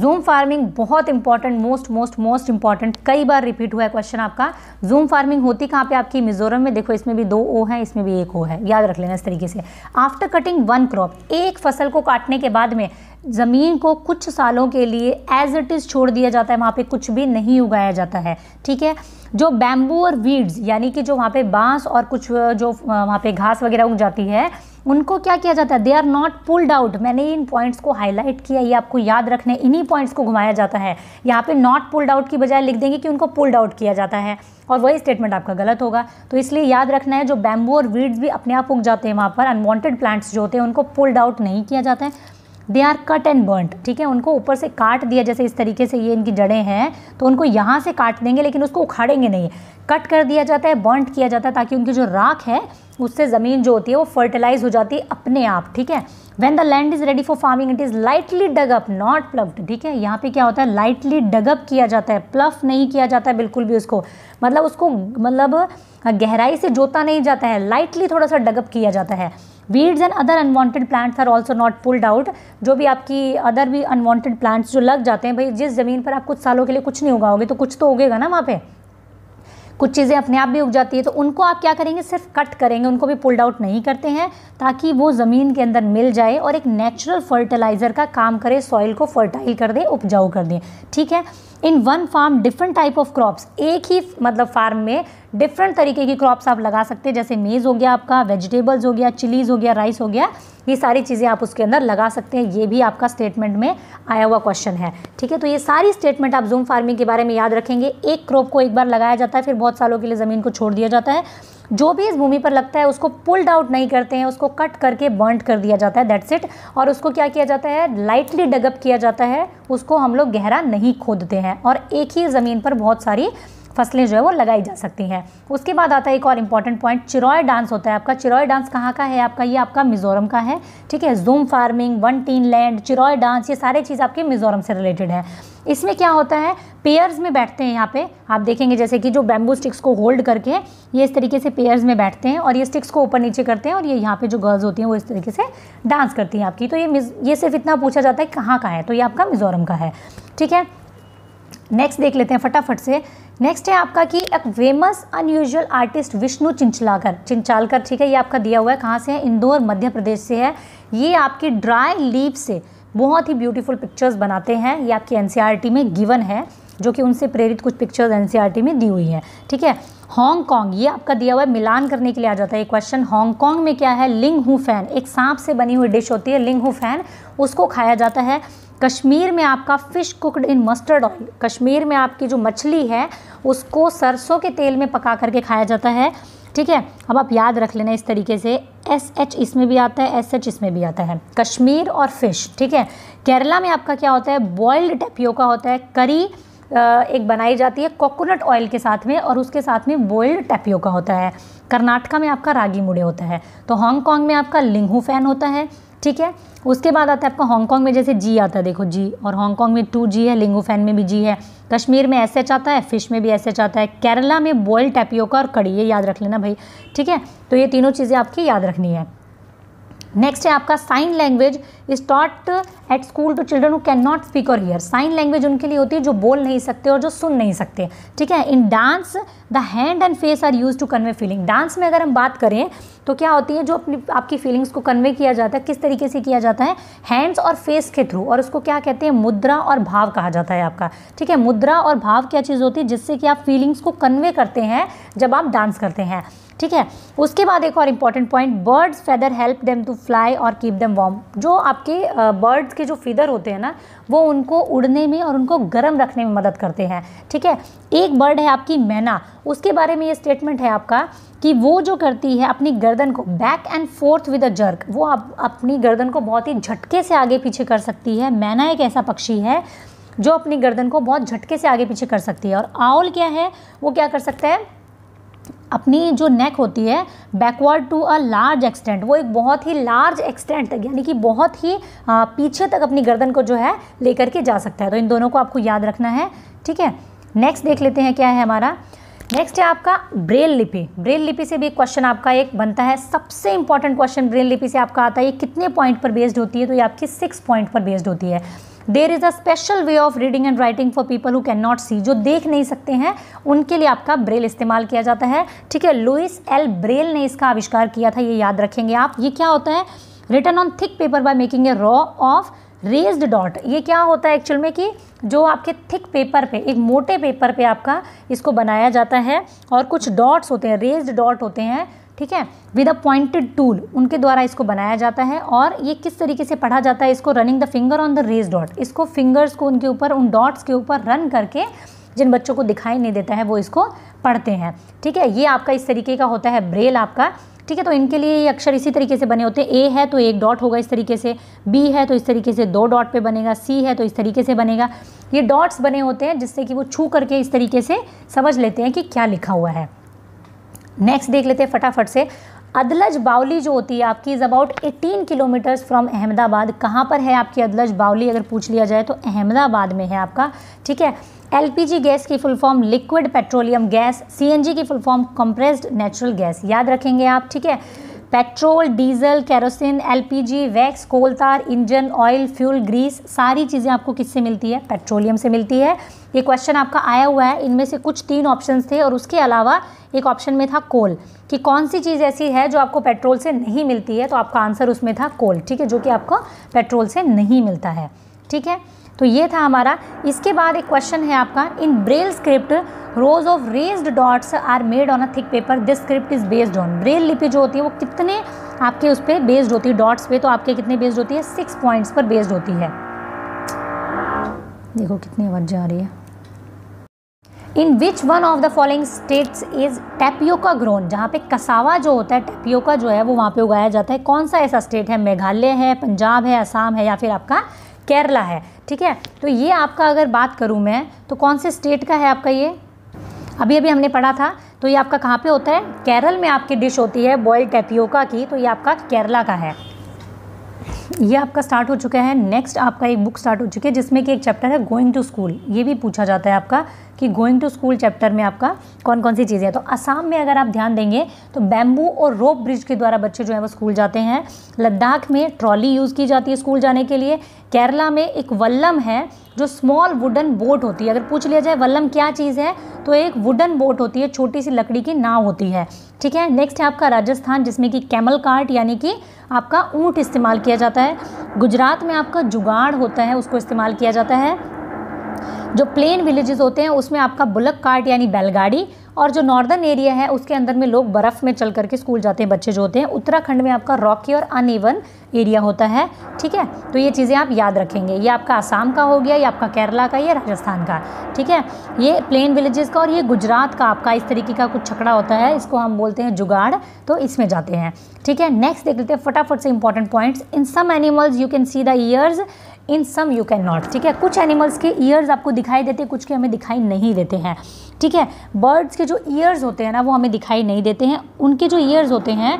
जूम फार्मिंग बहुत important most most most important कई बार रिपीट हुआ है क्वेश्चन आपका जूम फार्मिंग होती कहाँ पे आपकी मिजोरम में देखो इसमें भी दो ओ है इसमें भी एक ओ है याद रख लेना इस तरीके से आफ्टर कटिंग वन क्रॉप एक फसल को काटने के बाद में ज़मीन को कुछ सालों के लिए एज इट इज़ छोड़ दिया जाता है वहाँ पे कुछ भी नहीं उगाया जाता है ठीक है जो बैम्बू और वीड्स यानी कि जो वहाँ पे बांस और कुछ जो वहाँ पे घास वगैरह उग जाती है उनको क्या किया जाता है they are not pulled out मैंने इन पॉइंट्स को हाईलाइट किया ये आपको याद रखने इन्हीं पॉइंट्स को घुमाया जाता है यहाँ पे नॉट पुल्ड आउट की बजाय लिख देंगे कि उनको पुल्ड आउट किया जाता है और वही स्टेटमेंट आपका गलत होगा तो इसलिए याद रखना है जो बैम्बू और वीड्स भी अपने आप उग जाते हैं वहाँ पर अनवॉन्टेड प्लांट्स जो होते हैं उनको पुल्ड आउट नहीं किया जाता है they are cut and burned ठीक है उनको ऊपर से काट दिया जैसे इस तरीके से ये इनकी जड़ें हैं तो उनको यहाँ से काट देंगे लेकिन उसको उखाड़ेंगे नहीं कट कर दिया जाता है बर्नड किया जाता है ताकि उनकी जो राख है उससे ज़मीन जो होती है वो फर्टिलाइज हो जाती है अपने आप ठीक है when the land is ready for farming it is lightly dug up not ploughed ठीक है यहाँ पे क्या होता है लाइटली डगअप किया जाता है प्लफ नहीं किया जाता है बिल्कुल भी उसको मतलब उसको मतलब गहराई से जोता नहीं जाता है लाइटली थोड़ा सा डगअप किया जाता है weeds and other unwanted plants are also not pulled out जो भी आपकी अदर भी अनवांटेड प्लांट्स जो लग जाते हैं भाई जिस ज़मीन पर आप कुछ सालों के लिए कुछ नहीं उगाओगे तो कुछ तो उगेगा ना वहाँ पे कुछ चीज़ें अपने आप भी उग जाती है तो उनको आप क्या करेंगे सिर्फ कट करेंगे उनको भी पुल्ड आउट नहीं करते हैं ताकि वो ज़मीन के अंदर मिल जाए और एक नेचुरल फर्टिलाइज़र का काम करे सॉइल को फर्टाइल कर दे उपजाऊ कर दे ठीक है in one farm different type of crops एक ही मतलब फार्म में डिफरेंट तरीके की क्रॉप्स आप लगा सकते हैं जैसे मेज़ हो गया आपका वेजिटेबल्स हो गया चिलीज़ हो गया राइस हो गया ये सारी चीज़ें आप उसके अंदर लगा सकते हैं ये भी आपका स्टेटमेंट में आया हुआ क्वेश्चन है ठीक है तो ये सारी स्टेटमेंट आप जूम फार्मिंग के बारे में याद रखेंगे एक क्रॉप को एक बार लगाया जाता है फिर बहुत सालों के लिए ज़मीन को छोड़ दिया जाता है जो भी इस भूमि पर लगता है उसको पुल्ड आउट नहीं करते हैं उसको कट करके बर्न कर दिया जाता है दैट्स इट और उसको क्या किया जाता है लाइटली डगअप किया जाता है उसको हम लोग गहरा नहीं खोदते हैं और एक ही ज़मीन पर बहुत सारी फसलें जो है वो लगाई जा सकती हैं उसके बाद आता है एक और इम्पॉर्टेंट पॉइंट चिरॉय डांस होता है आपका चिरॉय डांस कहाँ का है आपका ये आपका मिजोरम का है ठीक है jhum farming one tin land Cheraw dance ये सारे चीज़ आपके मिजोरम से रिलेटेड है इसमें क्या होता है पेयर्स में बैठते हैं यहाँ पे आप देखेंगे जैसे कि जो बैम्बू स्टिक्स को होल्ड करके ये इस तरीके से पेयर्स में बैठते हैं और ये स्टिक्स को ऊपर नीचे करते हैं और ये यहाँ पे जो गर्ल्स होती हैं वो इस तरीके से डांस करती हैं आपकी तो ये ये सिर्फ इतना पूछा जाता है कहाँ का है तो ये आपका मिजोरम का है ठीक है नेक्स्ट देख लेते हैं फटाफट से नेक्स्ट है आपका कि एक famous unusual artist Vishnu Chinchalkar Chinchalkar ठीक है ये आपका दिया हुआ है कहाँ से है इंदौर मध्य प्रदेश से है ये आपकी ड्राई लीव से बहुत ही ब्यूटीफुल पिक्चर्स बनाते हैं ये आपकी एन e में गिवन है जो कि उनसे प्रेरित कुछ पिक्चर्स एन e में दी हुई है ठीक है हांगकॉन्ग ये आपका दिया हुआ है मिलान करने के लिए आ जाता है क्वेश्चन हांगकॉन्ग में क्या है लिंग हु फैन एक सांप से बनी हुई डिश होती है लिंग हु फैन उसको खाया जाता है कश्मीर में आपका fish cooked in mustard oil Kashmir में आपकी जो मछली है उसको सरसों के तेल में पका करके खाया जाता है ठीक है अब आप याद रख लेना इस तरीके से एस एच इसमें भी आता है एस एच इसमें भी आता है कश्मीर और फ़िश ठीक है केरला में आपका क्या होता है बॉयल्ड का होता है करी एक बनाई जाती है कोकोनट ऑयल के साथ में और उसके साथ में बॉयल्ड का होता है कर्नाटका में आपका रागी मुड़े होता है तो हांगकॉन्ग में आपका लिंगू फैन होता है ठीक है उसके बाद आता है आपका हांगकॉन्ग में जैसे जी आता है देखो जी और हांगकॉन्ग में टू जी है लिंगोफैन में भी जी है कश्मीर में ऐसे एच आता है फिश में भी ऐसे एच आता है केरला में बॉयल टैपियोका और कड़ी ये याद रख लेना भाई ठीक है तो ये तीनों चीज़ें आपकी याद रखनी है नेक्स्ट है आपका sign language is taught at school to children who can not speak और हीयर साइन लैंग्वेज उनके लिए होती है जो बोल नहीं सकते और जो सुन नहीं सकते ठीक है in dance the hand and face are use to convey feeling dance में अगर हम बात करें तो क्या होती है जो अपनी आपकी फीलिंग्स को कन्वे किया जाता है किस तरीके से किया जाता है हैंड्स और फेस के थ्रू और उसको क्या कहते हैं मुद्रा और भाव कहा जाता है आपका ठीक है मुद्रा और भाव क्या चीज़ होती है जिससे कि आप फीलिंग्स को कन्वे करते हैं जब आप डांस करते हैं ठीक है उसके बाद एक और important point birds feather help them to fly और कीप देम वॉम जो आपके बर्ड्स के जो फीदर होते हैं ना वो उनको उड़ने में और उनको गर्म रखने में मदद करते हैं ठीक है एक बर्ड है आपकी मैना उसके बारे में ये स्टेटमेंट है आपका कि वो जो करती है अपनी गर्दन को back and forth with a jerk वो आप अपनी गर्दन को बहुत ही झटके से आगे पीछे कर सकती है मैना एक ऐसा पक्षी है जो अपनी गर्दन को बहुत झटके से आगे पीछे कर सकती है और आउल क्या है वो क्या कर सकता है अपनी जो नेक होती है backward to a large extent वो एक बहुत ही लार्ज एक्सटेंट तक यानी कि बहुत ही पीछे तक अपनी गर्दन को जो है लेकर के जा सकता है तो इन दोनों को आपको याद रखना है ठीक है नेक्स्ट देख लेते हैं क्या है हमारा नेक्स्ट है आपका ब्रेल लिपि ब्रेल लिपि से भी क्वेश्चन आपका एक बनता है सबसे इंपॉर्टेंट क्वेश्चन ब्रेल लिपि से आपका आता है ये कितने पॉइंट पर बेस्ड होती है तो ये आपकी सिक्स पॉइंट पर बेस्ड होती है there is a special way of reading and writing for people who can not see जो देख नहीं सकते हैं उनके लिए आपका ब्रेल इस्तेमाल किया जाता है ठीक है लुइस एल ब्रेल ने इसका आविष्कार किया था ये याद रखेंगे आप ये क्या होता है written on thick paper by making a row of raised dot ये क्या होता है एक्चुअल में कि जो आपके थिक पेपर पे एक मोटे पेपर पे आपका इसको बनाया जाता है और कुछ डॉट्स होते हैं रेज्ड डॉट होते हैं ठीक है विद अ पॉइंटेड टूल उनके द्वारा इसको बनाया जाता है और ये किस तरीके से पढ़ा जाता है इसको running the finger on the raised dot इसको फिंगर्स को उनके ऊपर उन डॉट्स के ऊपर रन करके जिन बच्चों को दिखाई नहीं देता है वो इसको पढ़ते हैं ठीक है ये आपका इस तरीके का होता है ब्रेल आपका ठीक है तो इनके लिए ये अक्षर इसी तरीके से बने होते हैं ए है तो एक डॉट होगा इस तरीके से बी है तो इस तरीके से दो डॉट पे बनेगा सी है तो इस तरीके से बनेगा ये डॉट्स बने होते हैं जिससे कि वो छू करके इस तरीके से समझ लेते हैं कि क्या लिखा हुआ है नेक्स्ट देख लेते हैं फटाफट से अदलज बावली जो होती है आपकी is about 18 kilometres from Ahmedabad कहाँ पर है आपकी अदलज बावली अगर पूछ लिया जाए तो अहमदाबाद में है आपका ठीक है एलपीजी गैस की full form liquid petroleum gas CNG की full form compressed natural gas याद रखेंगे आप ठीक है petrol diesel kerosene LPG wax coal tar engine oil fuel Greece सारी चीज़ें आपको किससे मिलती है पेट्रोलियम से मिलती है ये क्वेश्चन आपका आया हुआ है इनमें से कुछ तीन ऑप्शन थे और उसके अलावा एक ऑप्शन में था कोल कि कौन सी चीज़ ऐसी है जो आपको पेट्रोल से नहीं मिलती है तो आपका आंसर उसमें था कोल ठीक है जो कि आपको पेट्रोल से नहीं मिलता है ठीक है तो ये था हमारा इसके बाद एक क्वेश्चन है आपका in Braille script rows of raised dots are made on a thick paper this script is based on Braille लिपि जो होती है वो कितने आपके उस पर बेस्ड होती है डॉट्स पे तो आपके कितने बेस्ड होती है सिक्स पॉइंट्स पर बेस्ड होती है देखो कितनी आवाज़ आ रही है in which one of the following states is tapioca grown जहाँ पे कसावा जो होता है टैपियोका जो है वो वहाँ पे उगाया जाता है कौन सा ऐसा स्टेट है मेघालय है पंजाब है असम है या फिर आपका केरला है ठीक है तो ये आपका अगर बात करूँ मैं तो कौन से स्टेट का है आपका ये अभी अभी हमने पढ़ा था तो ये आपका कहाँ पे होता है केरल में आपकी डिश होती है बॉयल टैपियोका की तो ये आपका केरला का है ये आपका स्टार्ट हो चुका है नेक्स्ट आपका एक बुक स्टार्ट हो चुकी है जिसमें कि एक चैप्टर है गोइंग टू स्कूल ये भी पूछा जाता है आपका कि गोइंग टू स्कूल चैप्टर में आपका कौन कौन सी चीज़ें हैं तो असम में अगर आप ध्यान देंगे तो बैम्बू और रोप ब्रिज के द्वारा बच्चे जो है वो स्कूल जाते हैं लद्दाख में ट्रॉली यूज़ की जाती है स्कूल जाने के लिए केरला में एक वल्लम है जो स्मॉल वुडन बोट होती है अगर पूछ लिया जाए वल्लम क्या चीज़ है तो एक वुडन बोट होती है छोटी सी लकड़ी की नाव होती है ठीक है नेक्स्ट है आपका राजस्थान जिसमें कि कैमल कार्ट यानी कि आपका ऊँट इस्तेमाल किया जाता है गुजरात में आपका जुगाड़ होता है उसको इस्तेमाल किया जाता है जो प्लेन विलेजेस होते हैं उसमें आपका बुलक कार्ट यानी बैलगाड़ी और जो नॉर्दर्न एरिया है उसके अंदर में लोग बर्फ़ में चल करके स्कूल जाते हैं बच्चे जो होते हैं उत्तराखंड में आपका रॉकी और अनएवन एरिया होता है ठीक है तो ये चीज़ें आप याद रखेंगे ये आपका आसाम का हो गया ये आपका केरला का ये राजस्थान का ठीक है ये प्लेन विलेजेस का और ये गुजरात का आपका इस तरीके का कुछ छकड़ा होता है इसको हम बोलते हैं जुगाड़ तो इसमें जाते हैं ठीक है नेक्स्ट देख लेते हैं फटाफट से important points in some animals you can see the ears in some you can not ठीक है कुछ एनिमल्स के ईयर्स आपको दिखाई देते हैं कुछ के हमें दिखाई नहीं देते हैं ठीक है बर्ड्स के जो ईयर्स होते हैं ना वो हमें दिखाई नहीं देते हैं उनके जो ईयर्स होते हैं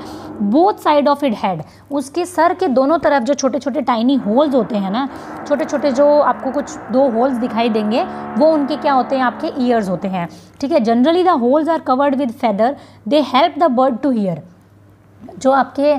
both side of it head उसके सर के दोनों तरफ जो छोटे छोटे टाइनी होल्स होते हैं ना छोटे छोटे जो आपको कुछ दो होल्स दिखाई देंगे वो उनके क्या होते हैं आपके ईयर्स होते हैं ठीक है generally the holes are covered with feather they help the bird to hear जो आपके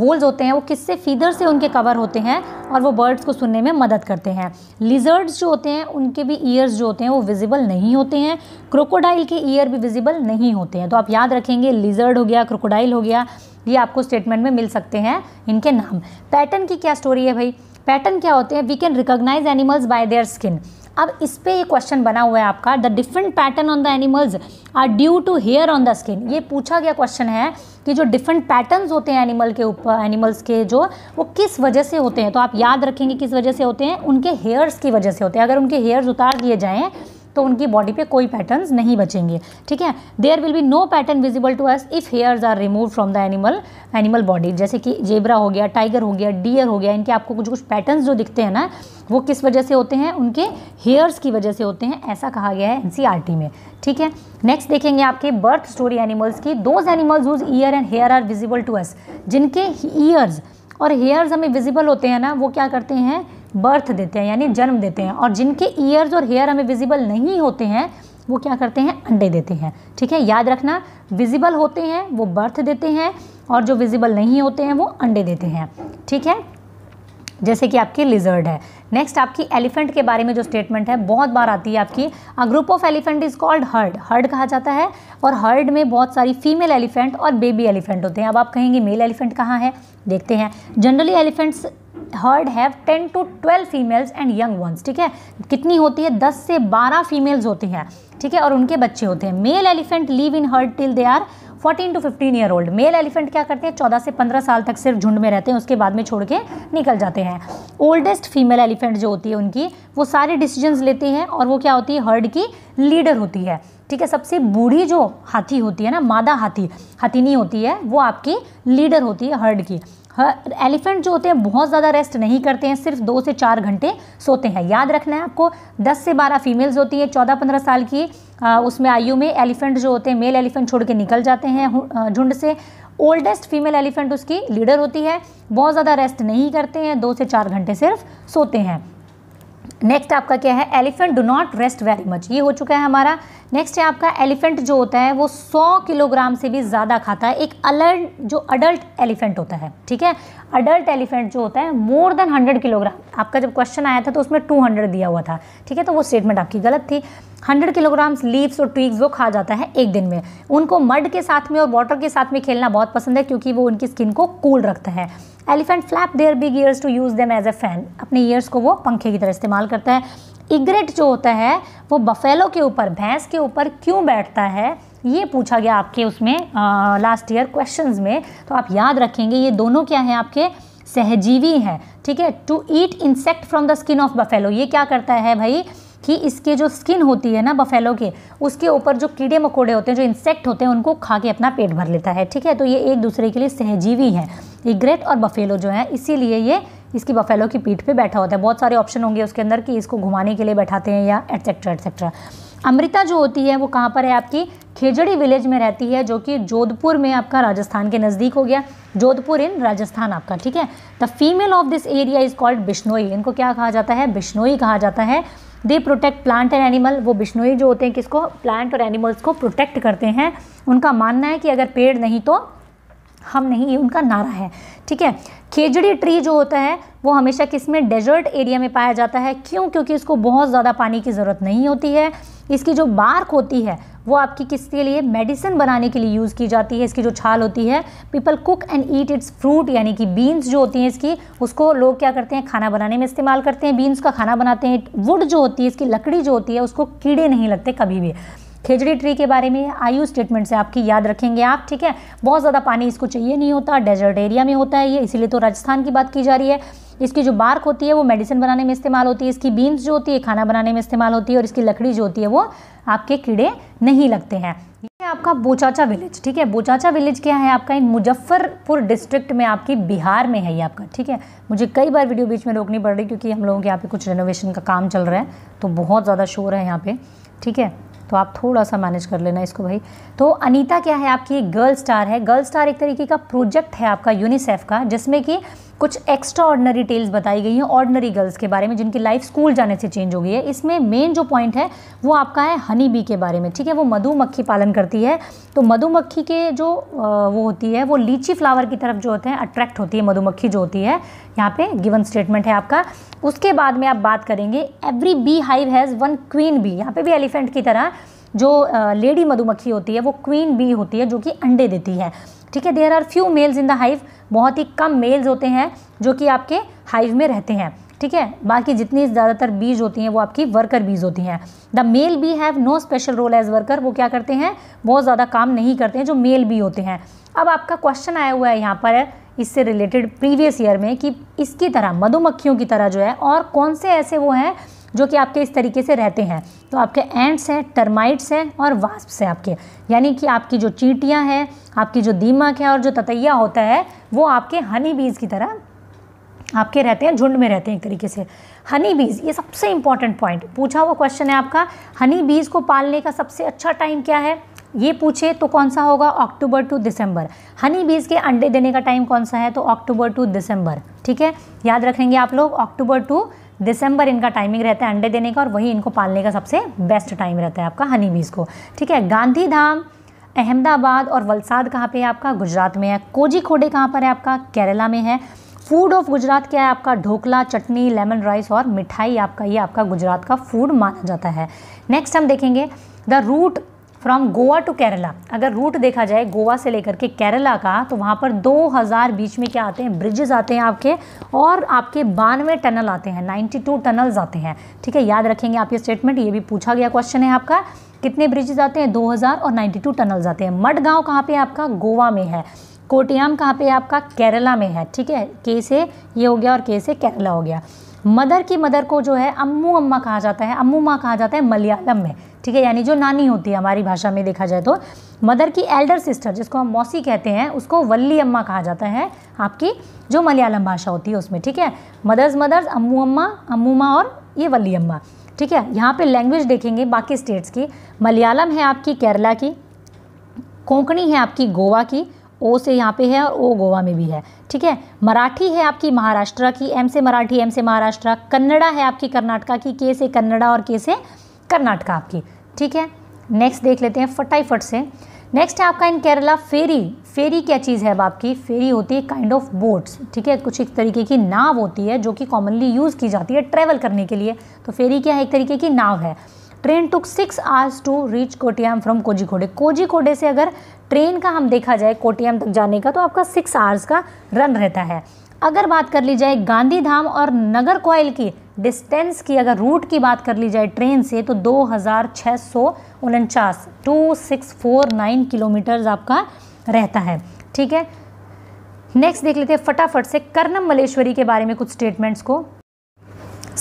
होल्स होते हैं वो किससे फीदर से उनके कवर होते हैं और वो बर्ड्स को सुनने में मदद करते हैं लिजर्ड्स जो होते हैं उनके भी ईयर्स जो होते हैं वो विजिबल नहीं होते हैं क्रोकोडाइल के ईयर भी विजिबल नहीं होते हैं तो आप याद रखेंगे लिजर्ड हो गया क्रोकोडाइल हो गया ये आपको स्टेटमेंट में मिल सकते हैं इनके नाम पैटर्न की क्या स्टोरी है भाई पैटर्न क्या होते हैं we can recognise animals by their skin अब इस पर ये क्वेश्चन बना हुआ है आपका the different pattern on the animals are due to hair on the skin ये पूछा गया क्वेश्चन है कि जो डिफरेंट पैटर्न्स होते हैं एनिमल के ऊपर एनिमल्स के जो वो किस वजह से होते हैं तो आप याद रखेंगे किस वजह से होते हैं उनके हेयर्स की वजह से होते हैं अगर उनके हेयर्स उतार दिए जाएँ तो उनकी बॉडी पे कोई पैटर्न नहीं बचेंगे ठीक है there will be no pattern visible to us if hairs are remove from the animal animal body जैसे कि जेबरा हो गया टाइगर हो गया डियर हो गया इनके आपको कुछ कुछ पैटर्न जो दिखते हैं ना वो किस वजह से होते हैं उनके हेयर्स की वजह से होते हैं ऐसा कहा गया है एन e में ठीक है नेक्स्ट देखेंगे आपके बर्थ स्टोरी एनिमल्स की those animals whose ear and hair are visible to us जिनके ईयर्स और हेयर्स हमें विजिबल होते हैं ना वो क्या करते हैं बर्थ देते हैं यानी जन्म देते हैं और जिनके ईयर्स और हेयर हमें विजिबल नहीं होते हैं वो क्या करते हैं अंडे देते हैं ठीक है याद रखना विजिबल होते हैं वो बर्थ देते हैं और जो विजिबल नहीं होते हैं वो अंडे देते हैं ठीक है जैसे कि आपकी लिजर्ड है नेक्स्ट आपकी एलिफेंट के बारे में जो स्टेटमेंट है बहुत बार आती है आपकी a group of elephant is called herd herd कहा जाता है और हर्ड में बहुत सारी फीमेल एलिफेंट और बेबी एलिफेंट होते हैं अब आप कहेंगे मेल एलिफेंट कहाँ है देखते हैं generally elephants herd have ten to twelve females and young ones ठीक है कितनी होती है दस से बारह फीमेल्स होती हैं ठीक है और उनके बच्चे होते हैं male elephant live in herd till they are 14 to 15 year old male elephant क्या करते हैं 14 से 15 साल तक सिर्फ झुंड में रहते हैं उसके बाद में छोड़ के निकल जाते हैं ओल्डेस्ट फीमेल एलिफेंट जो होती है उनकी वो सारे डिसीजंस लेती हैं और वो क्या होती है हर्ड की लीडर होती है ठीक है सबसे बूढ़ी जो हाथी होती है ना मादा हाथी हथीनी होती है वो आपकी लीडर होती है हर्ड की हर एलिफेंट जो होते हैं बहुत ज़्यादा रेस्ट नहीं करते हैं सिर्फ दो से चार घंटे सोते हैं याद रखना है आपको दस से बारह फीमेल्स होती हैं चौदह पंद्रह साल की आ, उसमें आयु में एलिफेंट जो होते हैं मेल एलिफेंट छोड़ के निकल जाते हैं झुंड से ओल्डेस्ट फीमेल एलिफेंट उसकी लीडर होती है बहुत ज़्यादा रेस्ट नहीं करते हैं दो से चार घंटे सिर्फ सोते हैं नेक्स्ट आपका क्या है elephant do not rest very much ये हो चुका है हमारा नेक्स्ट है आपका एलिफेंट जो होता है वो 100 किलोग्राम से भी ज़्यादा खाता है एक अलर्ट जो अडल्ट एलिफेंट होता है ठीक है अडल्ट एलिफेंट जो होता है मोर देन हंड्रेड किलोग्राम आपका जब क्वेश्चन आया था तो उसमें टू हंड्रेड दिया हुआ था ठीक है तो वो स्टेटमेंट आपकी गलत थी हंड्रेड किलोग्राम्स लीव्स और ट्विग्स वो खा जाता है एक दिन में उनको मड के साथ में और वाटर के साथ में खेलना बहुत पसंद है क्योंकि वो उनकी स्किन को कूल रखता है elephant flap their big ears to use them as a fan अपने ईयर्स को वो पंखे की तरह इस्तेमाल करता है इग्रेट जो होता है वो बफेलो के ऊपर भैंस के ऊपर क्यों बैठता है ये पूछा गया आपके उसमें लास्ट ईयर क्वेश्चंस में तो आप याद रखेंगे ये दोनों क्या हैं आपके सहजीवी हैं ठीक है to eat insect from the skin of buffalo ये क्या करता है भाई कि इसके जो स्किन होती है ना बफेलो के उसके ऊपर जो कीड़े मकोड़े होते हैं जो इंसेक्ट होते हैं उनको खा के अपना पेट भर लेता है ठीक है तो ये एक दूसरे के लिए सहजीवी हैं इग्रेट और बफेलो जो है इसीलिए ये इसकी बफेलो की पीठ पे बैठा होता है बहुत सारे ऑप्शन होंगे उसके अंदर कि इसको घुमाने के लिए बैठाते हैं या एट्सेट्रा एट्सेट्रा अमृता जो होती है वो कहाँ पर है आपकी खेजड़ी विलेज में रहती है जो कि जोधपुर में आपका राजस्थान के नज़दीक हो गया जोधपुर इन राजस्थान आपका ठीक है the female of this area is called Bishnoi इनको क्या कहा जाता है बिश्नोई कहा जाता है they protect plant and animal वो बिश्नोई जो होते हैं किसको प्लांट और एनिमल्स को प्रोटेक्ट करते हैं उनका मानना है कि अगर पेड़ नहीं तो हम नहीं ये उनका नारा है ठीक है खेजड़ी ट्री जो होता है वो हमेशा किस में डेजर्ट एरिया में पाया जाता है क्यों क्योंकि इसको बहुत ज़्यादा पानी की ज़रूरत नहीं होती है इसकी जो बार्क होती है वो आपकी किसके लिए मेडिसिन बनाने के लिए यूज़ की जाती है इसकी जो छाल होती है people cook and eat its fruit यानी कि बीन्स जो होती हैं इसकी उसको लोग क्या करते हैं खाना बनाने में इस्तेमाल करते हैं बीन्स का खाना बनाते हैं वुड जो होती है इसकी लकड़ी जो होती है उसको कीड़े नहीं लगते कभी भी खेजड़ी ट्री के बारे में आयु स्टेटमेंट से आपकी याद रखेंगे आप ठीक है बहुत ज़्यादा पानी इसको चाहिए नहीं होता डेजर्ट एरिया में होता है ये इसीलिए तो राजस्थान की बात की जा रही है इसकी जो बार्क होती है वो मेडिसिन बनाने में इस्तेमाल होती है इसकी बीन्स जो होती है खाना बनाने में इस्तेमाल होती है और इसकी लकड़ी जो होती है वो आपके कीड़े नहीं लगते हैं ये आपका बोचाचा विलेज ठीक है बोचाचा विलेज क्या है आपका इन मुजफ्फरपुर डिस्ट्रिक्ट में आपकी बिहार में है ये आपका ठीक है मुझे कई बार वीडियो बीच में रोकनी पड़ रही क्योंकि हम लोगों के यहाँ पे कुछ रेनोवेशन का काम चल रहा है तो बहुत ज़्यादा शोर है यहाँ पे ठीक है तो आप थोड़ा सा मैनेज कर लेना इसको भाई तो अनीता क्या है आपकी गर्ल स्टार है गर्ल स्टार एक तरीके का प्रोजेक्ट है आपका यूनिसेफ का जिसमें कि कुछ एक्स्ट्रा ऑर्डनरी टेल्स बताई गई हैं ऑर्डनरी गर्ल्स के बारे में जिनकी लाइफ स्कूल जाने से चेंज हो गई है इसमें मेन जो पॉइंट है वो आपका है हनी बी के बारे में ठीक है वो मधुमक्खी पालन करती है तो मधुमक्खी के जो वो होती है वो लीची फ्लावर की तरफ जो होते हैं अट्रैक्ट होती है मधुमक्खी जो होती है यहाँ पे गिवन स्टेटमेंट है आपका उसके बाद में आप बात करेंगे every bee hive has one queen bee यहाँ पे भी एलिफेंट की तरह जो लेडी मधुमक्खी होती है वो क्वीन बी होती है जो कि अंडे देती है ठीक है there are few males in the hive बहुत ही कम मेल्स होते हैं जो कि आपके हाइव में रहते हैं ठीक है बाकी जितनी ज़्यादातर बीज होती हैं वो आपकी वर्कर बीज होती हैं the male bee have no special role as worker वो क्या करते हैं बहुत ज़्यादा काम नहीं करते हैं जो मेल बी होते हैं अब आपका क्वेश्चन आया हुआ है यहाँ पर इससे रिलेटेड प्रीवियस ईयर में कि इसकी तरह मधुमक्खियों की तरह जो है और कौन से ऐसे वो हैं जो कि आपके इस तरीके से रहते हैं तो आपके एंड्स हैं टर्माइट्स हैं और वास्प्स हैं आपके यानी कि आपकी जो चींटियाँ हैं आपकी जो दीमक है और जो ततैया होता है वो आपके हनी बीज की तरह आपके रहते हैं झुंड में रहते हैं एक तरीके से हनी बीज ये सबसे इंपॉर्टेंट पॉइंट पूछा हुआ क्वेश्चन है आपका हनी बीज को पालने का सबसे अच्छा टाइम क्या है ये पूछे तो कौन सा होगा अक्टूबर टू दिसंबर हनी बीज के अंडे देने का टाइम कौन सा है तो अक्टूबर टू दिसंबर ठीक है याद रखेंगे आप लोग अक्टूबर टू दिसंबर इनका टाइमिंग रहता है अंडे देने का और वही इनको पालने का सबसे बेस्ट टाइम रहता है आपका हनी बीज को ठीक है गांधी धाम अहमदाबाद और वलसाद कहाँ पे है आपका गुजरात में है कोजी खोडे कहाँ पर है आपका केरला में है फूड ऑफ गुजरात क्या है आपका ढोकला चटनी लेमन राइस और मिठाई आपका ये आपका गुजरात का फूड माना जाता है नेक्स्ट हम देखेंगे the route from Goa to Kerala अगर रूट देखा जाए गोवा से लेकर के केरला का तो वहाँ पर 2000 बीच में क्या आते हैं ब्रिजेज़ आते हैं आपके और आपके बानवे टनल आते हैं 92 टनल्स आते हैं ठीक है याद रखेंगे आप ये स्टेटमेंट ये भी पूछा गया क्वेश्चन है आपका कितने ब्रिजेज आते हैं 2000 और 92 टनल्स आते हैं मड गाँव कहाँ पर आपका गोवा में है कोटियाम कहाँ पर आपका केरला में है ठीक है के से ये हो गया और के से केरला हो गया मदर की मदर को जो है अम्मू अम्मा कहा जाता है अम्मू माँ कहा जाता है मलयालम में ठीक है यानी जो नानी होती है हमारी भाषा में देखा जाए तो मदर की एल्डर सिस्टर जिसको हम मौसी कहते हैं उसको वल्ली अम्मा कहा जाता है आपकी जो मलयालम भाषा होती है उसमें ठीक है मदर्स मदर्स अम्मू अम्मा अम्मूमा और ये वल्ली अम्मा ठीक है यहाँ पे लैंग्वेज देखेंगे बाकी स्टेट्स की मलयालम है आपकी केरला की कोंकणी है आपकी गोवा की ओ से यहाँ पे है और ओ गोवा में भी है ठीक है मराठी है आपकी महाराष्ट्र की एम से मराठी एम से महाराष्ट्र कन्नड़ा है आपकी कर्नाटका की के से कन्नड़ा और के से कर्नाटका आपकी ठीक है नेक्स्ट देख लेते हैं फटाफट से नेक्स्ट है आपका इन केरला फेरी फेरी क्या चीज़ है अब आपकी फेरी होती है काइंड ऑफ बोट्स ठीक है कुछ एक तरीके की नाव होती है जो कि कॉमनली यूज़ की जाती है ट्रैवल करने के लिए तो फेरी क्या है एक तरीके की नाव है train took six hours to reach Kottayam from Kozhikode Kozhikode से अगर ट्रेन का हम देखा जाए कोटियाम तक जाने का तो आपका सिक्स आवर्स का रन रहता है अगर बात कर ली जाए गांधी धाम और नगर कोयल की डिस्टेंस की अगर रूट की बात कर ली जाए ट्रेन से तो दो हज़ार छः सौ उनचास two six four nine kilometres आपका रहता है ठीक है नेक्स्ट देख लेते हैं फटाफट से कर्नम मलेश्वरी के बारे में कुछ स्टेटमेंट्स को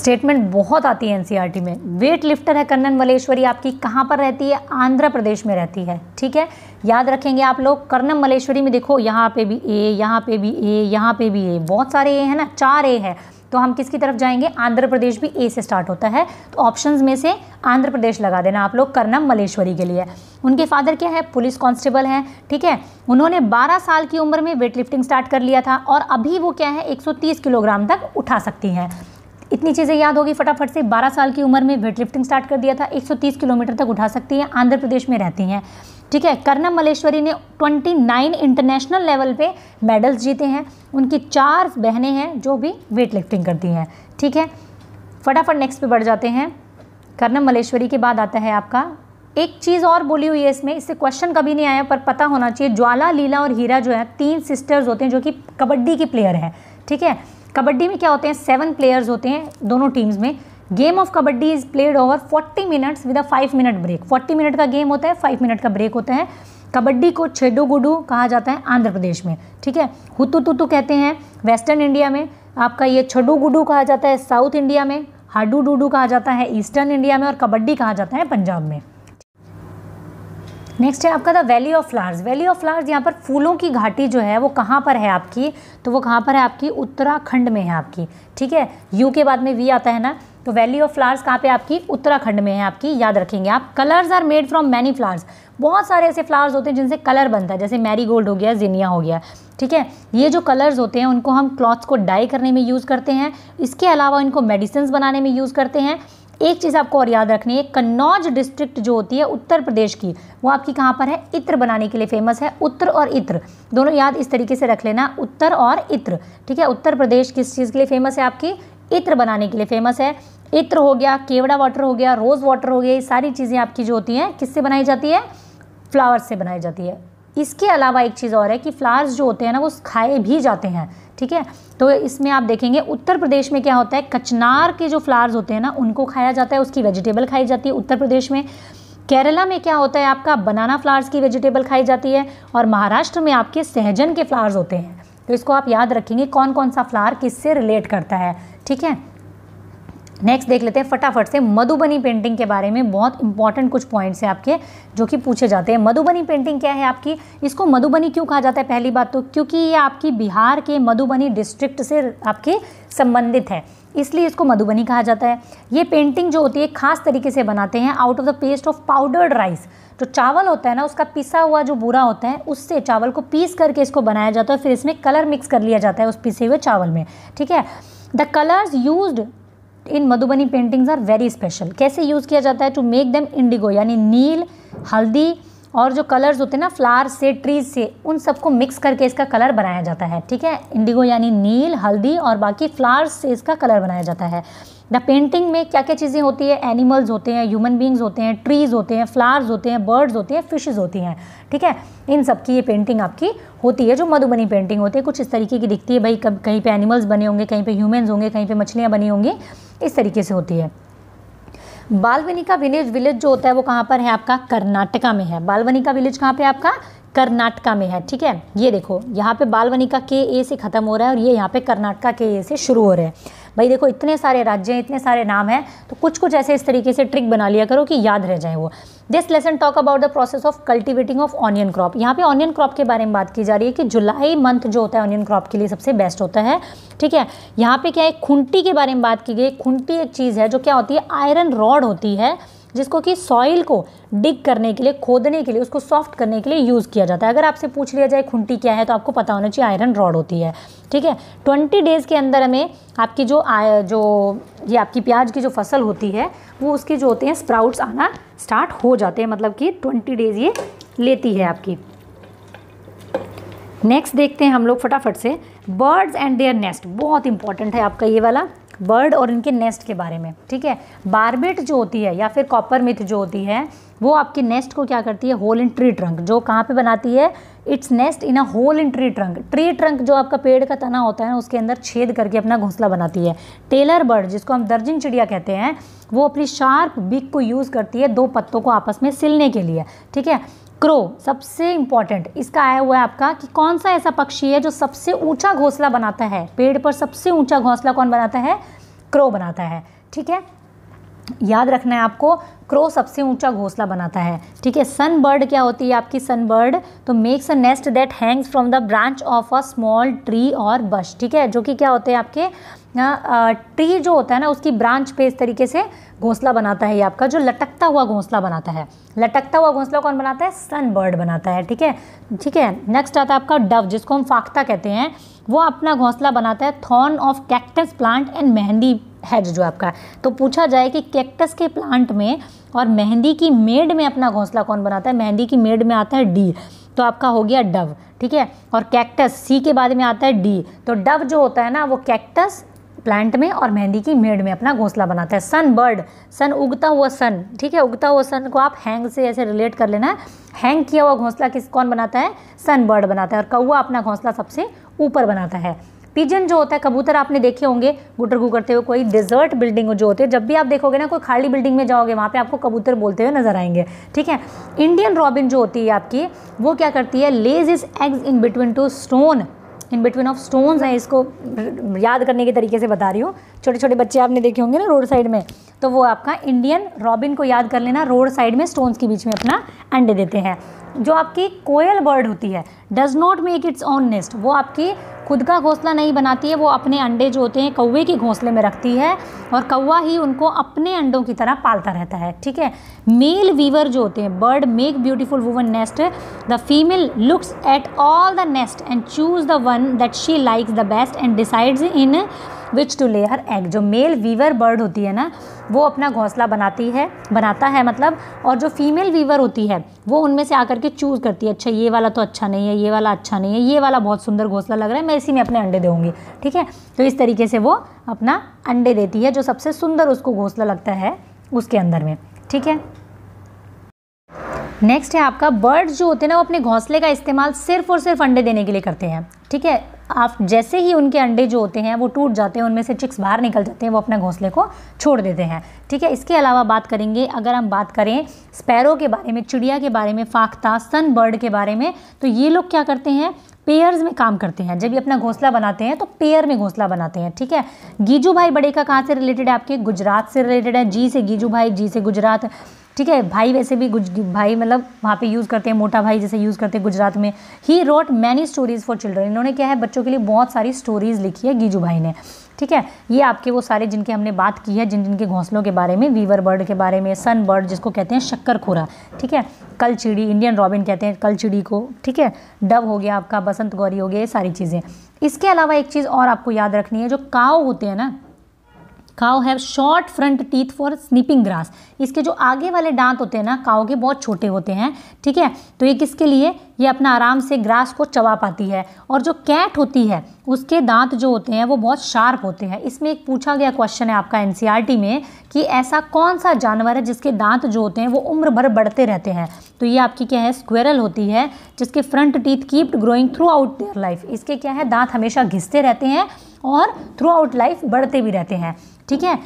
स्टेटमेंट बहुत आती है एन e में वेट लिफ्टर है कर्नन मलेश्वरी आपकी कहाँ पर रहती है आंध्र प्रदेश में रहती है ठीक है याद रखेंगे आप लोग कर्नम मलेश्वरी में देखो यहाँ पे भी ए यहाँ पे भी ए यहाँ पे भी ए बहुत सारे ए है ना चार ए है तो हम किसकी तरफ जाएंगे आंध्र प्रदेश भी ए से स्टार्ट होता है तो ऑप्शन में से आंध्र प्रदेश लगा देना आप लोग कर्नम मलेश्वरी के लिए उनके फादर क्या है पुलिस कांस्टेबल हैं ठीक है उन्होंने 12 साल की उम्र में वेट लिफ्टिंग स्टार्ट कर लिया था और अभी वो क्या है 130 किलोग्राम तक उठा सकती हैं इतनी चीज़ें याद होगी फटाफट से 12 साल की उम्र में वेट लिफ्टिंग स्टार्ट कर दिया था 130 किलोमीटर तक उठा सकती हैं आंध्र प्रदेश में रहती हैं ठीक है कर्नम मलेश्वरी ने 29 इंटरनेशनल लेवल पे मेडल्स जीते हैं उनकी चार बहनें हैं जो भी वेट लिफ्टिंग करती हैं ठीक है फटाफट नेक्स्ट पे बढ़ जाते हैं करना मलेश्वरी के बाद आता है आपका एक चीज़ और बोली हुई है इसमें इससे क्वेश्चन कभी नहीं आया पर पता होना चाहिए ज्वाला लीला और हीरा जो है तीन सिस्टर्स होते हैं जो कि कबड्डी की प्लेयर हैं ठीक है कबड्डी में क्या होते हैं सेवन प्लेयर्स होते हैं दोनों टीम्स में game of kabaddi is played over forty minutes with a five minute break forty minute का गेम होता है फाइव मिनट का ब्रेक होता है कबड्डी को छेडू गुडू कहा जाता है आंध्र प्रदेश में ठीक है हुतु तुतु कहते हैं वेस्टर्न इंडिया में आपका ये छडू गुडू कहा जाता है साउथ इंडिया में हाडू डूडू कहा जाता है ईस्टर्न इंडिया में और कबड्डी कहा जाता है पंजाब में नेक्स्ट है आपका the valley of flowers valley of flowers यहाँ पर फूलों की घाटी जो है वो कहाँ पर है आपकी तो वो कहाँ पर है आपकी उत्तराखंड में है आपकी ठीक है यू के बाद में वी आता है ना तो वैली ऑफ फ्लावर्स कहाँ पे आपकी उत्तराखंड में है आपकी याद रखेंगे आप colours are made from many flowers बहुत सारे ऐसे फ्लावर्स होते हैं जिनसे कलर बनता है जैसे मैरी हो गया जिनिया हो गया ठीक है ये जो कलर्स होते हैं उनको हम क्लॉथ्स को डाई करने में यूज़ करते हैं इसके अलावा इनको मेडिसिन बनाने में यूज़ करते हैं एक चीज़ आपको और याद रखनी है कन्नौज डिस्ट्रिक्ट जो होती है उत्तर प्रदेश की वो आपकी कहाँ पर है इत्र बनाने के लिए फेमस है उत्तर और इत्र दोनों याद इस तरीके से रख लेना उत्तर और इत्र ठीक है उत्तर प्रदेश किस चीज़ के लिए फेमस है आपकी इत्र बनाने के लिए फेमस है इत्र हो गया केवड़ा वाटर हो गया रोज़ वाटर हो गया ये सारी चीज़ें आपकी जो होती हैं किससे बनाई जाती है फ्लावर्स से बनाई जाती है इसके अलावा एक चीज़ और है कि फ्लावर्स जो होते हैं ना वो खाए भी जाते हैं ठीक है तो इसमें आप देखेंगे उत्तर प्रदेश में क्या होता है कचनार के जो फ्लावर्स होते हैं ना उनको खाया जाता है उसकी वेजिटेबल खाई जाती है उत्तर प्रदेश में केरला में क्या होता है आपका बनाना फ्लावर्स की वेजिटेबल खाई जाती है और महाराष्ट्र में आपके सहजन के फ्लावर्स होते हैं तो इसको आप याद रखेंगे कौन कौन सा फ्लावर किससे रिलेट करता है ठीक है नेक्स्ट देख लेते हैं फटाफट से मधुबनी पेंटिंग के बारे में बहुत इंपॉर्टेंट कुछ पॉइंट्स हैं आपके जो कि पूछे जाते हैं मधुबनी पेंटिंग क्या है आपकी इसको मधुबनी क्यों कहा जाता है पहली बात तो क्योंकि ये आपकी बिहार के मधुबनी डिस्ट्रिक्ट से आपके संबंधित है इसलिए इसको मधुबनी कहा जाता है ये पेंटिंग जो होती है खास तरीके से बनाते हैं out of the paste of powdered rice जो चावल होता है ना उसका पिसा हुआ जो बुरा होता है उससे चावल को पीस करके इसको बनाया जाता है फिर इसमें कलर मिक्स कर लिया जाता है उस पिसे हुए चावल में ठीक है the colours use in Madhubani paintings are very special कैसे यूज़ किया जाता है टू मेक देम इंडिगो यानी नील हल्दी और जो कलर्स होते हैं ना फ्लावर से ट्रीज से उन सबको मिक्स करके इसका कलर बनाया जाता है ठीक है इंडिगो यानी नील हल्दी और बाकी फ्लावर्स से इसका कलर बनाया जाता है द पेंटिंग में क्या क्या चीज़ें होती है एनिमल्स होते हैं ह्यूमन बींग्स होते हैं ट्रीज होते हैं फ्लावर्स होते हैं बर्ड्स होते हैं फिशेज होती हैं ठीक है इन सब की ये पेंटिंग आपकी होती है जो मधुबनी पेंटिंग होती है कुछ इस तरीके की दिखती है भाई कहीं पे एनिमल्स बने होंगे कहीं पे ह्यूमन्स होंगे कहीं पे मछलियाँ बनी होंगी इस तरीके से होती है बालवनिका विलेज विलेज जो होता है वो कहाँ पर है आपका कर्नाटका में है बालवनिका विलेज कहाँ पे आपका कर्नाटका में है ठीक है ये देखो यहाँ पे बालवनिका के ए से ख़त्म हो रहा है और ये यहाँ पे कर्नाटका के ए से शुरू हो रहे हैं भाई देखो इतने सारे राज्य हैं इतने सारे नाम हैं तो कुछ कुछ ऐसे इस तरीके से ट्रिक बना लिया करो कि याद रह जाए वो this lesson talk about the process of cultivating of onion crop यहाँ पे ऑनियन क्रॉप के बारे में बात की जा रही है कि जुलाई मंथ जो होता है ऑनियन क्रॉप के लिए सबसे बेस्ट होता है ठीक है यहाँ पे क्या है खुंटी के बारे में बात की गई खुंटी एक चीज़ है जो क्या होती है आयरन रॉड होती है जिसको कि सॉइल को डिग करने के लिए खोदने के लिए उसको सॉफ्ट करने के लिए यूज़ किया जाता है अगर आपसे पूछ लिया जाए खुंटी क्या है तो आपको पता होना चाहिए आयरन रॉड होती है ठीक है ट्वेंटी डेज़ के अंदर हमें आपकी जो आ, जो ये आपकी प्याज की जो फसल होती है वो उसके जो होते हैं स्प्राउट्स आना स्टार्ट हो जाते हैं मतलब कि ट्वेंटी डेज़ ये लेती है आपकी नेक्स्ट देखते हैं हम लोग फटाफट से बर्ड्स एंड देयर नेस्ट बहुत इंपॉर्टेंट है आपका ये वाला बर्ड और इनके नेस्ट के बारे में ठीक है बारबेट जो होती है या फिर कॉपर मिथ जो होती है वो आपके नेस्ट को क्या करती है होल इन ट्री ट्रंक जो कहाँ पे बनाती है its nest in a hole in tree trunk tree trunk जो आपका पेड़ का तना होता है उसके अंदर छेद करके अपना घोंसला बनाती है टेलर बर्ड जिसको हम दर्जिंग चिड़िया कहते हैं वो अपनी शार्प बिक को यूज़ करती है दो पत्तों को आपस में सिलने के लिए ठीक है क्रो सबसे इंपॉर्टेंट इसका आया हुआ है आपका कि कौन सा ऐसा पक्षी है जो सबसे ऊंचा घोंसला बनाता है पेड़ पर सबसे ऊंचा घोंसला कौन बनाता है क्रो बनाता है ठीक है याद रखना है आपको क्रो सबसे ऊंचा घोंसला बनाता है ठीक है सन बर्ड क्या होती है आपकी सन बर्ड तो makes a nest that hangs from the branch of a small tree or bush ठीक है जो कि क्या होते हैं आपके ट्री जो होता है ना उसकी ब्रांच पे इस तरीके से घोंसला बनाता है ये आपका जो लटकता हुआ घोंसला बनाता है लटकता हुआ घोंसला कौन बनाता है सन बर्ड बनाता है ठीक है ठीक है नेक्स्ट आता है आपका डव जिसको हम फाख्ता कहते हैं वो अपना घोंसला बनाता है thorn of cactus plant and mehndi hedge जो आपका तो पूछा जाए कि कैक्टस के प्लांट में और मेहंदी की मेड में अपना घोंसला कौन बनाता है मेहंदी की मेड में आता है डी तो आपका हो गया डव ठीक है और कैक्टस सी के बाद में आता है डी तो डव जो होता है ना वो कैक्टस प्लांट में और मेहंदी की मेड में अपना घोंसला बनाता है सन बर्ड सन उगता हुआ सन ठीक है उगता हुआ सन को आप हैंग से ऐसे रिलेट कर लेना है हैंग किया हुआ घोंसला किस कौन बनाता है सन बर्ड बनाता है और कौआ अपना घोंसला सबसे ऊपर बनाता है पिजन जो होता है कबूतर आपने देखे होंगे गुटर गु करते हुए कोई डिजर्ट बिल्डिंग जो होते हैं जब भी आप देखोगे ना कोई खाली बिल्डिंग में जाओगे वहाँ पे आपको कबूतर बोलते हुए नजर आएंगे ठीक है इंडियन रॉबिन जो होती है आपकी वो क्या करती है lays its eggs in between two stone in between of stone है इसको याद करने के तरीके से बता रही हूँ छोटे छोटे बच्चे आपने देखे होंगे ना रोड साइड में तो वो आपका इंडियन रॉबिन को याद कर लेना रोड साइड में स्टोन्स के बीच में अपना अंडे देते हैं जो आपकी कोयल बर्ड होती है does not make its own nest वो आपकी खुद का घोंसला नहीं बनाती है वो अपने अंडे जो होते हैं कौवे के घोंसले में रखती है और कौवा ही उनको अपने अंडों की तरह पालता रहता है ठीक है मेल वीवर जो होते हैं bird make beautiful woven nest the female looks at all the nest and choose the one that she likes the best and decides in which to lay her egg जो मेल वीवर बर्ड होती है ना वो अपना घोंसला बनाती है बनाता है मतलब और जो फीमेल वीवर होती है वो उनमें से आकर के चूज़ करती है अच्छा ये वाला तो अच्छा नहीं है ये वाला अच्छा नहीं है ये वाला बहुत सुंदर घोंसला लग रहा है मैं इसी में अपने अंडे दूँगी ठीक है तो इस तरीके से वो अपना अंडे देती है जो सबसे सुंदर उसको घोंसला लगता है उसके अंदर में ठीक है नेक्स्ट है आपका बर्ड्स जो होते हैं ना वो अपने घोंसले का इस्तेमाल सिर्फ और सिर्फ अंडे देने के लिए करते हैं ठीक है आप जैसे ही उनके अंडे जो होते हैं वो टूट जाते हैं उनमें से चिक्स बाहर निकल जाते हैं वो अपने घोंसले को छोड़ देते हैं ठीक है इसके अलावा बात करेंगे अगर हम बात करें स्पैरो के बारे में चिड़िया के बारे में फाख्ता सन बर्ड के बारे में तो ये लोग क्या करते हैं पेयर्स में काम करते हैं जब ये अपना घोंसला बनाते हैं तो पेयर में घोंसला बनाते हैं ठीक है गीजू भाई बड़े का कहाँ से रिलेटेड है आपके गुजरात से रिलेटेड है जी से गीजू भाई जी से गुजरात ठीक है भाई वैसे भी गुज भाई मतलब वहाँ पे यूज़ करते हैं मोटा भाई जैसे यूज़ करते हैं गुजरात में he wrote many stories for children इन्होंने क्या है बच्चों के लिए बहुत सारी स्टोरीज़ लिखी है गीजू भाई ने ठीक है ये आपके वो सारे जिनके हमने बात की है जिन जिनके घोंसलों के बारे में वीवर बर्ड के बारे में सन बर्ड जिसको कहते हैं शक्कर खोरा ठीक है कल चिड़ी इंडियन रॉबिन कहते हैं कल चिड़ी को ठीक है डब हो गया आपका बसंत गौरी हो गया ये सारी चीज़ें इसके अलावा एक चीज़ और आपको याद रखनी है जो काव होते हैं ना cow have short front teeth for snipping grass इसके जो आगे वाले दांत होते हैं ना काओ के बहुत छोटे होते हैं ठीक है तो ये किसके लिए ये अपना आराम से ग्रास को चबा पाती है और जो कैट होती है उसके दांत जो होते हैं वो बहुत शार्प होते हैं इसमें एक पूछा गया क्वेश्चन है आपका एन e में कि ऐसा कौन सा जानवर है जिसके दांत जो होते हैं वो उम्र भर बढ़ते रहते हैं तो ये आपकी क्या है स्क्वेरल होती है जिसके front teeth kept growing throughout their life इसके क्या है दांत हमेशा घिसते रहते हैं और थ्रू आउट लाइफ बढ़ते भी रहते हैं ठीक है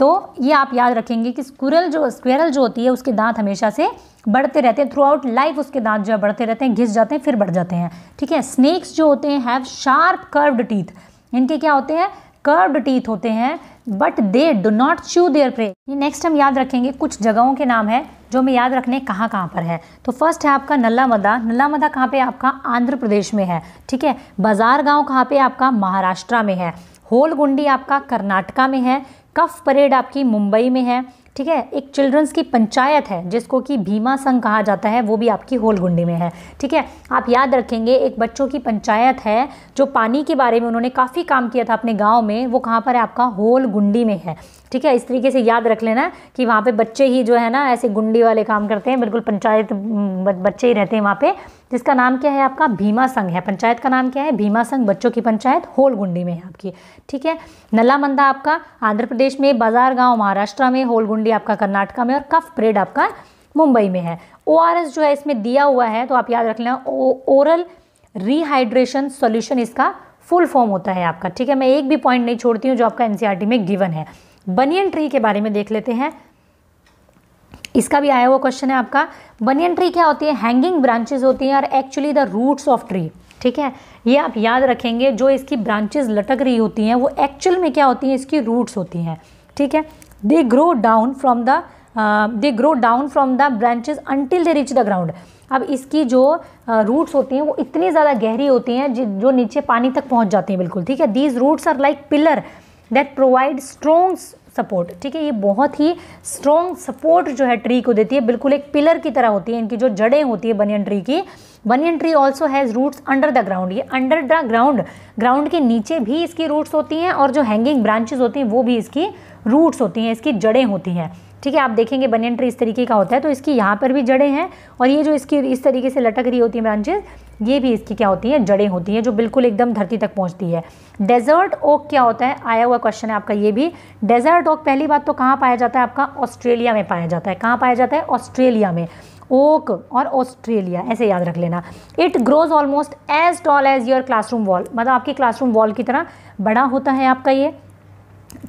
तो ये आप याद रखेंगे कि स्क्विरल जो स्क्वेरल जो होती है उसके दांत हमेशा से बढ़ते रहते हैं थ्रू आउट लाइफ उसके दांत जो है बढ़ते रहते हैं घिस जाते हैं फिर बढ़ जाते हैं ठीक है स्नेक्स जो होते हैं हैव शार्प कर्व्ड टीथ इनके क्या होते हैं कर्व्ड टीथ होते हैं but they do not chew their prey ये नेक्स्ट हम याद रखेंगे कुछ जगहों के नाम है जो हमें याद रखने कहाँ कहाँ पर है तो फर्स्ट है आपका नल्ला मदा नल्ला मदा कहाँ पे आपका आंध्र प्रदेश में है ठीक है बाजार गांव कहाँ पे आपका महाराष्ट्र में है होलगुंडी आपका कर्नाटका में है कफ परेड आपकी मुंबई में है ठीक है एक चिल्ड्रंस की पंचायत है जिसको कि भीमा संघ कहा जाता है वो भी आपकी होलगुंडी में है ठीक है आप याद रखेंगे एक बच्चों की पंचायत है जो पानी के बारे में उन्होंने काफ़ी काम किया था अपने गांव में वो कहाँ पर है आपका होलगुंडी में है ठीक है इस तरीके से याद रख लेना कि वहाँ पे बच्चे ही जो है ना ऐसे गुंडी वाले काम करते हैं बिल्कुल पंचायत बच्चे ही रहते हैं वहाँ पर जिसका नाम क्या है आपका भीमा संघ है पंचायत का नाम क्या है भीमा संघ बच्चों की पंचायत होलगुंडी में है आपकी ठीक है नल्लामंदा आपका आंध्र प्रदेश में बाजार गांव महाराष्ट्र में होलगुंडी आपका कर्नाटका में और कफ परेड आपका मुंबई में है ओ जो है इसमें दिया हुआ है तो आप याद रख लेना ओरल रिहाइड्रेशन सोल्यूशन इसका फुल फॉर्म होता है आपका ठीक है मैं एक भी पॉइंट नहीं छोड़ती हूँ जो आपका एनसीईआरटी e में गिवन है बनियन ट्री के बारे में देख लेते हैं इसका भी आया हुआ क्वेश्चन है आपका बनियन ट्री क्या होती है हैंगिंग ब्रांचेज होती हैं और actually the roots of tree ठीक है ये आप याद रखेंगे जो इसकी ब्रांचेज लटक रही होती हैं वो एक्चुअल में क्या होती हैं इसकी रूट्स होती हैं ठीक है they grow down from the they grow down from the branches until they reach the ground अब इसकी जो रूट्स uh, होती हैं वो इतनी ज़्यादा गहरी होती हैं जो नीचे पानी तक पहुँच जाती हैं बिल्कुल ठीक है these roots are like pillar that provide strong support ठीक है ये बहुत ही स्ट्रॉन्ग सपोर्ट जो है ट्री को देती है बिल्कुल एक पिलर की तरह होती है इनकी जो जड़ें होती है बनियन ट्री की banyan tree also has roots under the ground ये अंडर द ग्राउंड ग्राउंड के नीचे भी इसकी रूट्स होती हैं और जो हैंगिंग ब्रांचेज होती हैं वो भी इसकी रूट्स होती हैं इसकी जड़ें होती हैं ठीक है आप देखेंगे बनियन ट्री इस तरीके का होता है तो इसकी यहाँ पर भी जड़ें हैं और ये जो इसकी इस तरीके से लटक रही होती हैं ब्रांचेज ये भी इसकी क्या होती है जड़ें होती हैं जो बिल्कुल एकदम धरती तक पहुँचती है डेजर्ट ओक क्या होता है आया हुआ क्वेश्चन है आपका ये भी डेजर्ट ओक पहली बात तो कहाँ पाया जाता है आपका ऑस्ट्रेलिया में पाया जाता है कहाँ पाया जाता है ऑस्ट्रेलिया में ओक और ऑस्ट्रेलिया ऐसे याद रख लेना it grows almost as tall as your classroom wall मतलब आपकी क्लासरूम वॉल की तरह बड़ा होता है आपका ये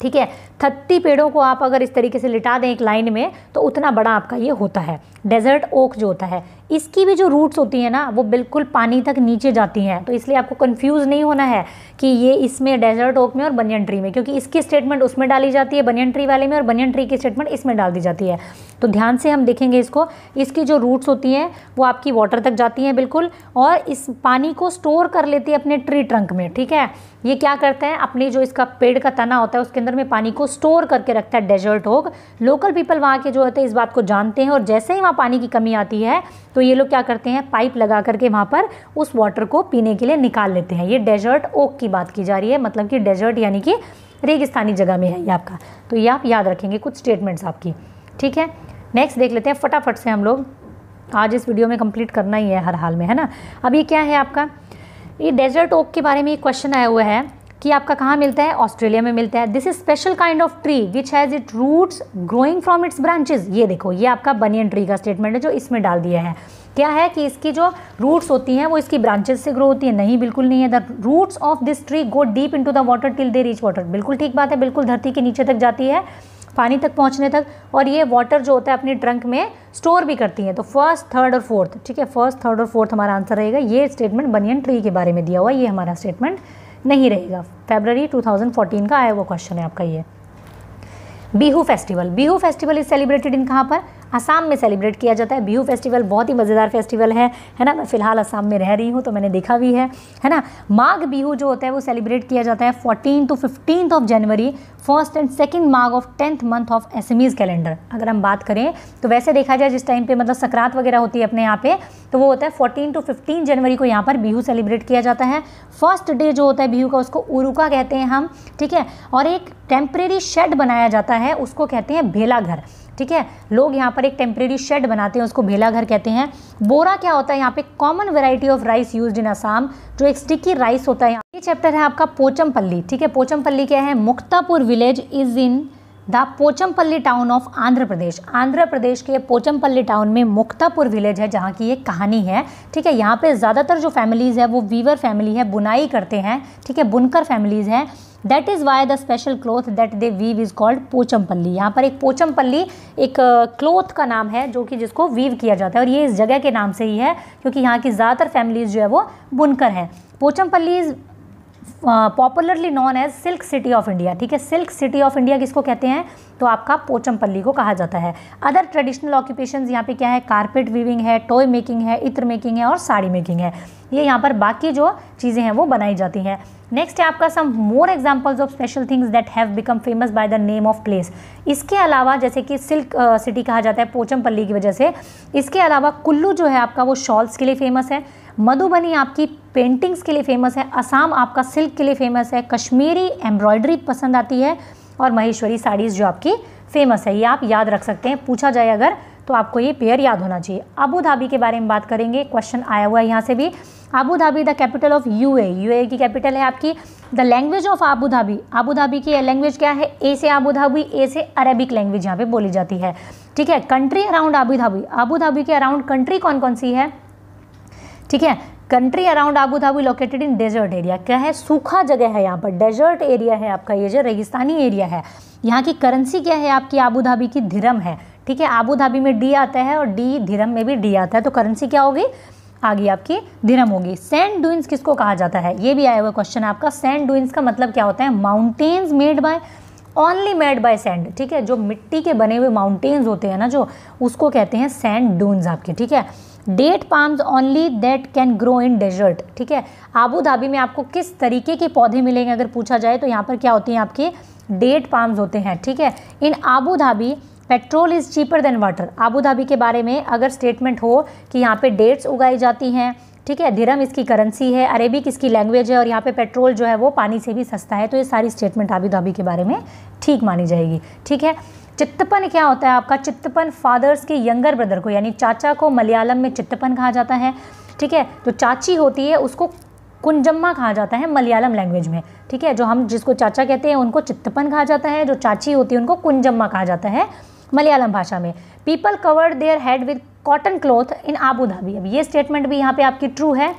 ठीक है थत्ती पेड़ों को आप अगर इस तरीके से लिटा दें एक लाइन में तो उतना बड़ा आपका ये होता है डेजर्ट ओक जो होता है इसकी भी जो रूट्स होती हैं ना वो बिल्कुल पानी तक नीचे जाती हैं तो इसलिए आपको कंफ्यूज नहीं होना है कि ये इसमें डेजर्ट ओक में और बनियन ट्री में क्योंकि इसकी स्टेटमेंट उसमें डाली जाती है बनियन ट्री वाले में और बनियन ट्री की स्टेटमेंट इसमें डाल दी जाती है तो ध्यान से हम देखेंगे इसको इसकी जो रूट्स होती हैं वो आपकी वाटर तक जाती हैं बिल्कुल और इस पानी को स्टोर कर लेती है अपने ट्री ट्रंक में ठीक है ये क्या करते हैं अपने जो इसका पेड़ का तना होता है उसके अंदर में पानी को स्टोर करके रखता है डेजर्ट ओक लोकल पीपल वहाँ के जो होते हैं इस बात को जानते हैं और जैसे ही वहाँ पानी की कमी आती है तो तो ये लोग क्या करते हैं पाइप लगा करके वहाँ पर उस वाटर को पीने के लिए निकाल लेते हैं ये डेजर्ट ओक की बात की जा रही है मतलब कि डेजर्ट यानी कि रेगिस्तानी जगह में है ये आपका तो ये आप याद रखेंगे कुछ स्टेटमेंट्स आपकी ठीक है नेक्स्ट देख लेते हैं फटाफट से हम लोग आज इस वीडियो में कंप्लीट करना ही है हर हाल में है ना अब ये क्या है आपका ये डेजर्ट ओक के बारे में एक क्वेश्चन आया हुआ है कि आपका कहाँ मिलता है ऑस्ट्रेलिया में मिलता है this is special kind of tree which has it roots growing from its branches ये देखो ये आपका बनियन ट्री का स्टेटमेंट है जो इसमें डाल दिया है क्या है कि इसकी जो रूट्स होती हैं वो इसकी ब्रांचेस से ग्रो होती है नहीं बिल्कुल नहीं है the roots of this tree go deep into the water till they reach water बिल्कुल ठीक बात है बिल्कुल धरती के नीचे तक जाती है पानी तक पहुंचने तक और ये वाटर जो होता है अपने ट्रंक में स्टोर भी करती हैं तो फर्स्ट थर्ड और फोर्थ ठीक है फर्स्ट थर्ड और फोर्थ हमारा आंसर रहेगा ये स्टेटमेंट बनियन ट्री के बारे में दिया हुआ ये हमारा स्टेटमेंट नहीं रहेगा फेबररी 2014 का आया हुआ क्वेश्चन है आपका ये Bihu festival Bihu festival is celebrated in कहाँ पर असम में सेलिब्रेट किया जाता है बिहू फेस्टिवल बहुत ही मज़ेदार फेस्टिवल है है ना मैं फ़िलहाल असम में रह रही हूँ तो मैंने देखा भी है है ना माघ बिहू जो होता है वो सेलिब्रेट किया जाता है fourteen to fifteen of January first and second Magh of tenth month of Assamese calendar अगर हम बात करें तो वैसे देखा जाए जिस टाइम पर मतलब सकरात वगैरह होती है अपने यहाँ पे तो वो होता है फोर्टीन टू फिफ्टीन जनवरी को यहाँ पर बिहू सेलिब्रेट किया जाता है फर्स्ट डे जो होता है बिहू का उसको उरुका कहते हैं हम ठीक है और एक टेम्परेरी शेड बनाया जाता है उसको कहते हैं भेला घर ठीक है लोग यहाँ पर एक टेम्परेरी शेड बनाते हैं उसको भेला घर कहते हैं बोरा क्या होता है यहाँ पे common variety of rice use in Assam जो एक स्टिकी राइस होता है ये चैप्टर है आपका पोचमपल्ली ठीक है पोचमपल्ली क्या है Muktapur village is in the Pochampally town of Andhra Pradesh Andhra Pradesh के पोचमपल्ली टाउन में मुक्तापुर विलेज है जहाँ की एक कहानी है ठीक है यहाँ पे ज़्यादातर जो फैमिलीज़ है वो वीवर फैमिली है बुनाई करते हैं ठीक है बुनकर फैमिलीज़ हैं that is why the special cloth that they weave is called Pochampally यहाँ पर एक पोचमपल्ली एक क्लोथ का नाम है जो कि जिसको वीव किया जाता है और ये इस जगह के नाम से ही है क्योंकि यहाँ की ज़्यादातर फैमिलीज़ जो है वो बुनकर हैं Pochampally is popularly known as silk city of India ठीक है सिल्क सिटी ऑफ इंडिया किसको कहते हैं तो आपका पोचमपल्ली को कहा जाता है अदर ट्रेडिशनल ऑक्यूपेशन यहाँ पे क्या है कारपेट वीविंग है टॉय मेकिंग है इत्र मेकिंग है और साड़ी मेकिंग है ये यहाँ पर बाकी जो चीज़ें हैं वो बनाई जाती हैं नेक्स्ट है आपका some more examples of special things that have become famous by the name of place इसके अलावा जैसे कि सिल्क सिटी कहा जाता है पोचमपल्ली की वजह से इसके अलावा कुल्लू जो है आपका वो शॉल्स के लिए फेमस है मधुबनी आपकी पेंटिंग्स के लिए फ़ेमस है असम आपका सिल्क के लिए फ़ेमस है कश्मीरी एम्ब्रॉयडरी पसंद आती है और महेश्वरी साड़ीज़ जो आपकी फ़ेमस है ये आप याद रख सकते हैं पूछा जाए अगर तो आपको ये पेयर याद होना चाहिए अबू धाबी के बारे में बात करेंगे क्वेश्चन आया हुआ है यहाँ से भी Abu Dhabi the capital of U A U A की कैपिटल है आपकी the language of Abu Dhabi Abu Dhabi की लैंग्वेज क्या है ए से आबू धाबी ए से अरेबिक लैंग्वेज यहाँ पे बोली जाती है ठीक है country around Abu Dhabi Abu Dhabi के अराउंड कंट्री कौन कौन सी है ठीक है country around Abu Dhabi located in desert area क्या है सूखा जगह है यहाँ पर डेजर्ट एरिया है आपका ये जो रेगिस्तानी एरिया है यहाँ की करेंसी क्या है आपकी आबू धाबी की धीरम है ठीक है आबू धाबी में डी आता है और डी धीरम में भी डी आता है तो करेंसी क्या होगी आगे आपकी धीरम होगी सेंट डुइंस किसको कहा जाता है ये भी आया हुआ क्वेश्चन आपका सेंट डुइंस का मतलब क्या होता है mountains made by only made by sand ठीक है जो मिट्टी के बने हुए माउंटेन्स होते हैं ना जो उसको कहते हैं सेंट डुइंस आपके ठीक है date palms only that can grow in desert ठीक है आबू धाबी में आपको किस तरीके के पौधे मिलेंगे अगर पूछा जाए तो यहाँ पर क्या होते हैं आपके डेट पाम्स होते हैं ठीक है in Abu Dhabi petrol is cheaper than water Abu Dhabi के बारे में अगर स्टेटमेंट हो कि यहाँ पे डेट्स उगाई जाती हैं ठीक है धीरम इसकी करेंसी है अरेबिक इसकी लैंग्वेज है और यहाँ पे पेट्रोल जो है वो पानी से भी सस्ता है तो ये सारी स्टेटमेंट आबू धाबी के बारे में ठीक मानी जाएगी ठीक है चित्तपन क्या होता है आपका चित्तपन फादर्स के यंगर ब्रदर को यानी चाचा को मलयालम में चित्तपन कहा जाता है ठीक है जो चाची होती है उसको कुंजम्मा कहा जाता है मलयालम लैंग्वेज में ठीक है जो हम जिसको चाचा कहते हैं उनको चित्तपन कहा जाता है जो चाची होती है उनको कुंजम्मा कहा जाता है मलयालम भाषा में people covered their head with cotton cloth in Abu Dhabi अब ये स्टेटमेंट भी यहाँ पे आपकी ट्रू है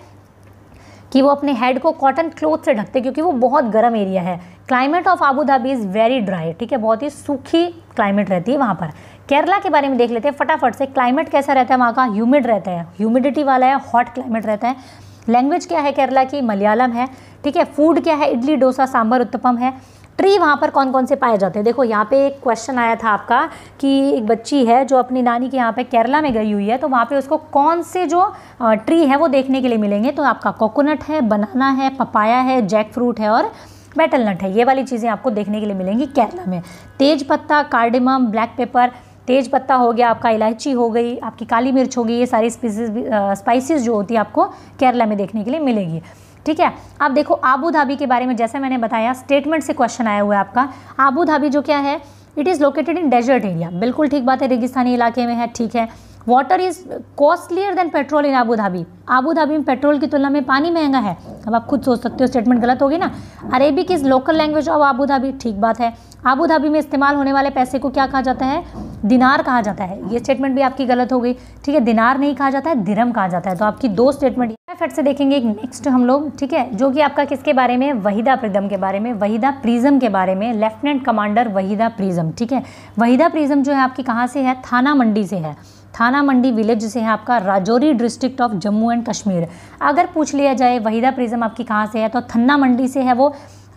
कि वो अपने हेड को कॉटन क्लोथ से ढकते क्योंकि वो बहुत गर्म एरिया है climate of Abu Dhabi is very dry ठीक है बहुत ही सूखी क्लाइमेट रहती है वहाँ पर केरला के बारे में देख लेते हैं फटाफट से क्लाइमेट कैसा रहता है वहाँ का ह्यूमिड रहता है ह्यूमिडिटी वाला है हॉट क्लाइमेट रहता है लैंग्वेज क्या है केरला की मलयालम है ठीक है फूड क्या है इडली डोसा सांभर उत्तपम है ट्री वहाँ पर कौन कौन से पाए जाते हैं देखो यहाँ पे एक क्वेश्चन आया था आपका कि एक बच्ची है जो अपनी नानी के यहाँ पे केरला में गई हुई है तो वहाँ पे उसको कौन से जो ट्री है वो देखने के लिए मिलेंगे तो आपका कोकोनट है बनाना है पपाया है जैक फ्रूट है और बैटल नट है ये वाली चीज़ें आपको देखने के लिए मिलेंगी केरला में तेज पत्ता कार्डिमम ब्लैक पेपर तेज पत्ता हो गया आपका इलायची हो गई आपकी काली मिर्च हो गई ये सारी स्पीसीज स्पाइसिस जो होती है आपको केरला में देखने के लिए मिलेगी ठीक है आप देखो आबू धाबी के बारे में जैसे मैंने बताया स्टेटमेंट से क्वेश्चन आया हुआ है आपका आबू धाबी जो क्या है it is located in desert area बिल्कुल ठीक बात है रेगिस्तानी इलाके में है ठीक है water is costlier than petrol in Abu Dhabi Abu Dhabi में पेट्रोल की तुलना में पानी महंगा है अब आप खुद सोच सकते हो स्टेटमेंट गलत होगी ना Arabic is local language of Abu Dhabi ठीक बात है आबू धाबी में इस्तेमाल होने वाले पैसे को क्या कहा जाता है दिनार कहा जाता है ये स्टेटमेंट भी आपकी गलत हो गई ठीक है दिनार नहीं कहा जाता है दिरम कहा जाता है तो आपकी दो स्टेटमेंट फट से देखेंगे एक नेक्स्ट हम लोग ठीक है जो कि आपका किसके बारे में वहीदा प्रिजम के बारे में वहीदा प्रिजम के बारे में लेफ्टिनेंट कमांडर वहीदा प्रिजम ठीक है वहीदा प्रिजम जो है आपकी कहाँ से है थाना मंडी से है थाना मंडी विलेज से है आपका Rajouri district of Jammu and Kashmir अगर पूछ लिया जाए वहीदा प्रिज्म आपकी कहाँ से है तो थन्ना मंडी से है वो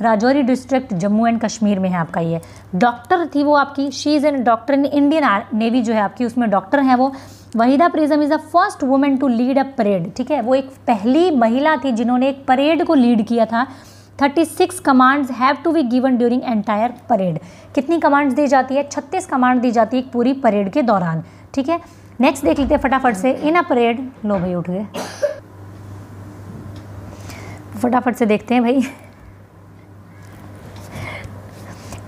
राजौरी डिस्ट्रिक्ट जम्मू एंड कश्मीर में है आपका ये डॉक्टर थी वो आपकी she is an doctor in Indian navy जो है आपकी उसमें डॉक्टर है वो Waheeda Prism is a first women to lead a parade ठीक है वो एक पहली महिला थी जिन्होंने एक परेड को लीड किया था 36 six commands have to be given during entire parade कितनी कमांड्स दी जाती है 36 कमांड दी जाती है पूरी परेड के दौरान ठीक है नेक्स्ट देख लेते हैं फटाफट से इन अ परेड लो भाई उठ गए फटाफट से देखते हैं भाई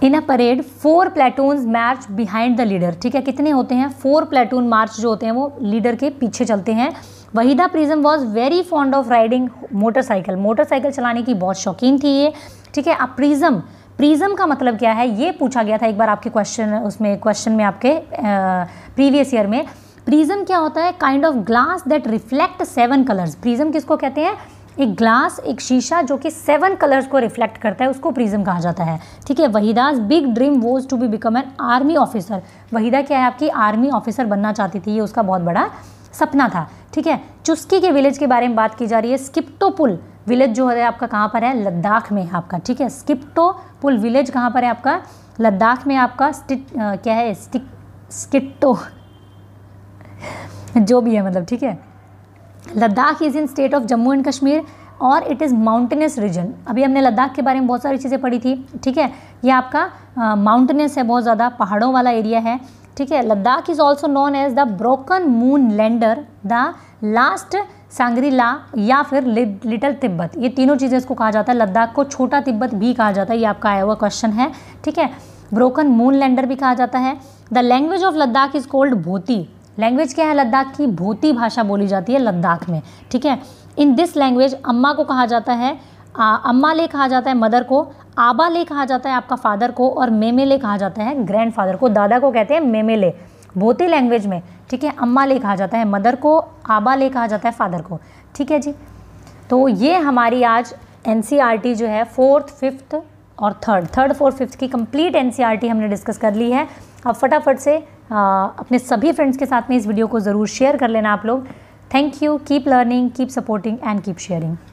in a parade four platoon march behind the leader ठीक है कितने होते हैं फोर प्लेटून मार्च जो होते हैं वो लीडर के पीछे चलते हैं Waheeda Prism was very fond of riding motorcycle motorcycle चलाने की बहुत शौकीन थी ये ठीक है अब प्रिज्म प्रिज्म का मतलब क्या है ये पूछा गया था एक बार आपके क्वेश्चन उसमें क्वेश्चन में आपके प्रीवियस ईयर में प्रिज्म क्या होता है kind of glass that reflect seven colours prism किसको कहते हैं एक ग्लास एक शीशा जो कि सेवन कलर्स को रिफ्लेक्ट करता है उसको प्रिज्म कहा जाता है ठीक है Waheeda's big dream was to be become an army officer Waheeda क्या है आपकी आर्मी ऑफिसर बनना चाहती थी ये उसका बहुत बड़ा सपना था ठीक है चुस्की के विलेज के बारे में बात की जा रही है स्किप्टो पुल विलेज जो है आपका कहाँ पर है लद्दाख में है आपका ठीक है स्किप्टो पुल विलेज कहाँ पर है आपका लद्दाख में आपका आ, क्या है स्टिक स्किट्टो जो भी है मतलब ठीक है Ladakh is in state of Jammu and Kashmir और इट इज़ माउंटेनस रीजन अभी हमने लद्दाख के बारे में बहुत सारी चीज़ें पढ़ी थी ठीक है ये आपका माउंटेनस है बहुत ज़्यादा पहाड़ों वाला एरिया है ठीक है Ladakh is also known as the broken moon lander the last Shangri-La या फिर लिटिल तिब्बत ये तीनों चीज़ें इसको कहा जाता है लद्दाख को छोटा तिब्बत भी कहा जाता है ये आपका आया हुआ क्वेश्चन है ठीक है ब्रोकन मून लैंडर भी कहा जाता है the language of Ladakh is called Bhoti language क्या है लद्दाख की भूती भाषा बोली जाती है लद्दाख में ठीक है इन दिस लैंग्वेज अम्मा को कहा जाता है आ, अम्मा ले कहा जाता है मदर को आबा ले कहा जाता है आपका फादर को और मेमे ले कहा जाता है ग्रैंड फादर को दादा को कहते हैं मेमे ले भोती लैंग्वेज में ठीक है अम्मा ले कहा जाता है मदर को आबा ले कहा जाता है फादर को ठीक है जी तो ये हमारी आज एन e जो है फोर्थ फिफ्थ और थर्ड थर्ड फोर्थ फिफ्थ की कंप्लीट एन e हमने डिस्कस कर ली है अब फटाफट से अपने सभी फ्रेंड्स के साथ में इस वीडियो को ज़रूर शेयर कर लेना आप लोग thank you keep learning keep supporting and keep sharing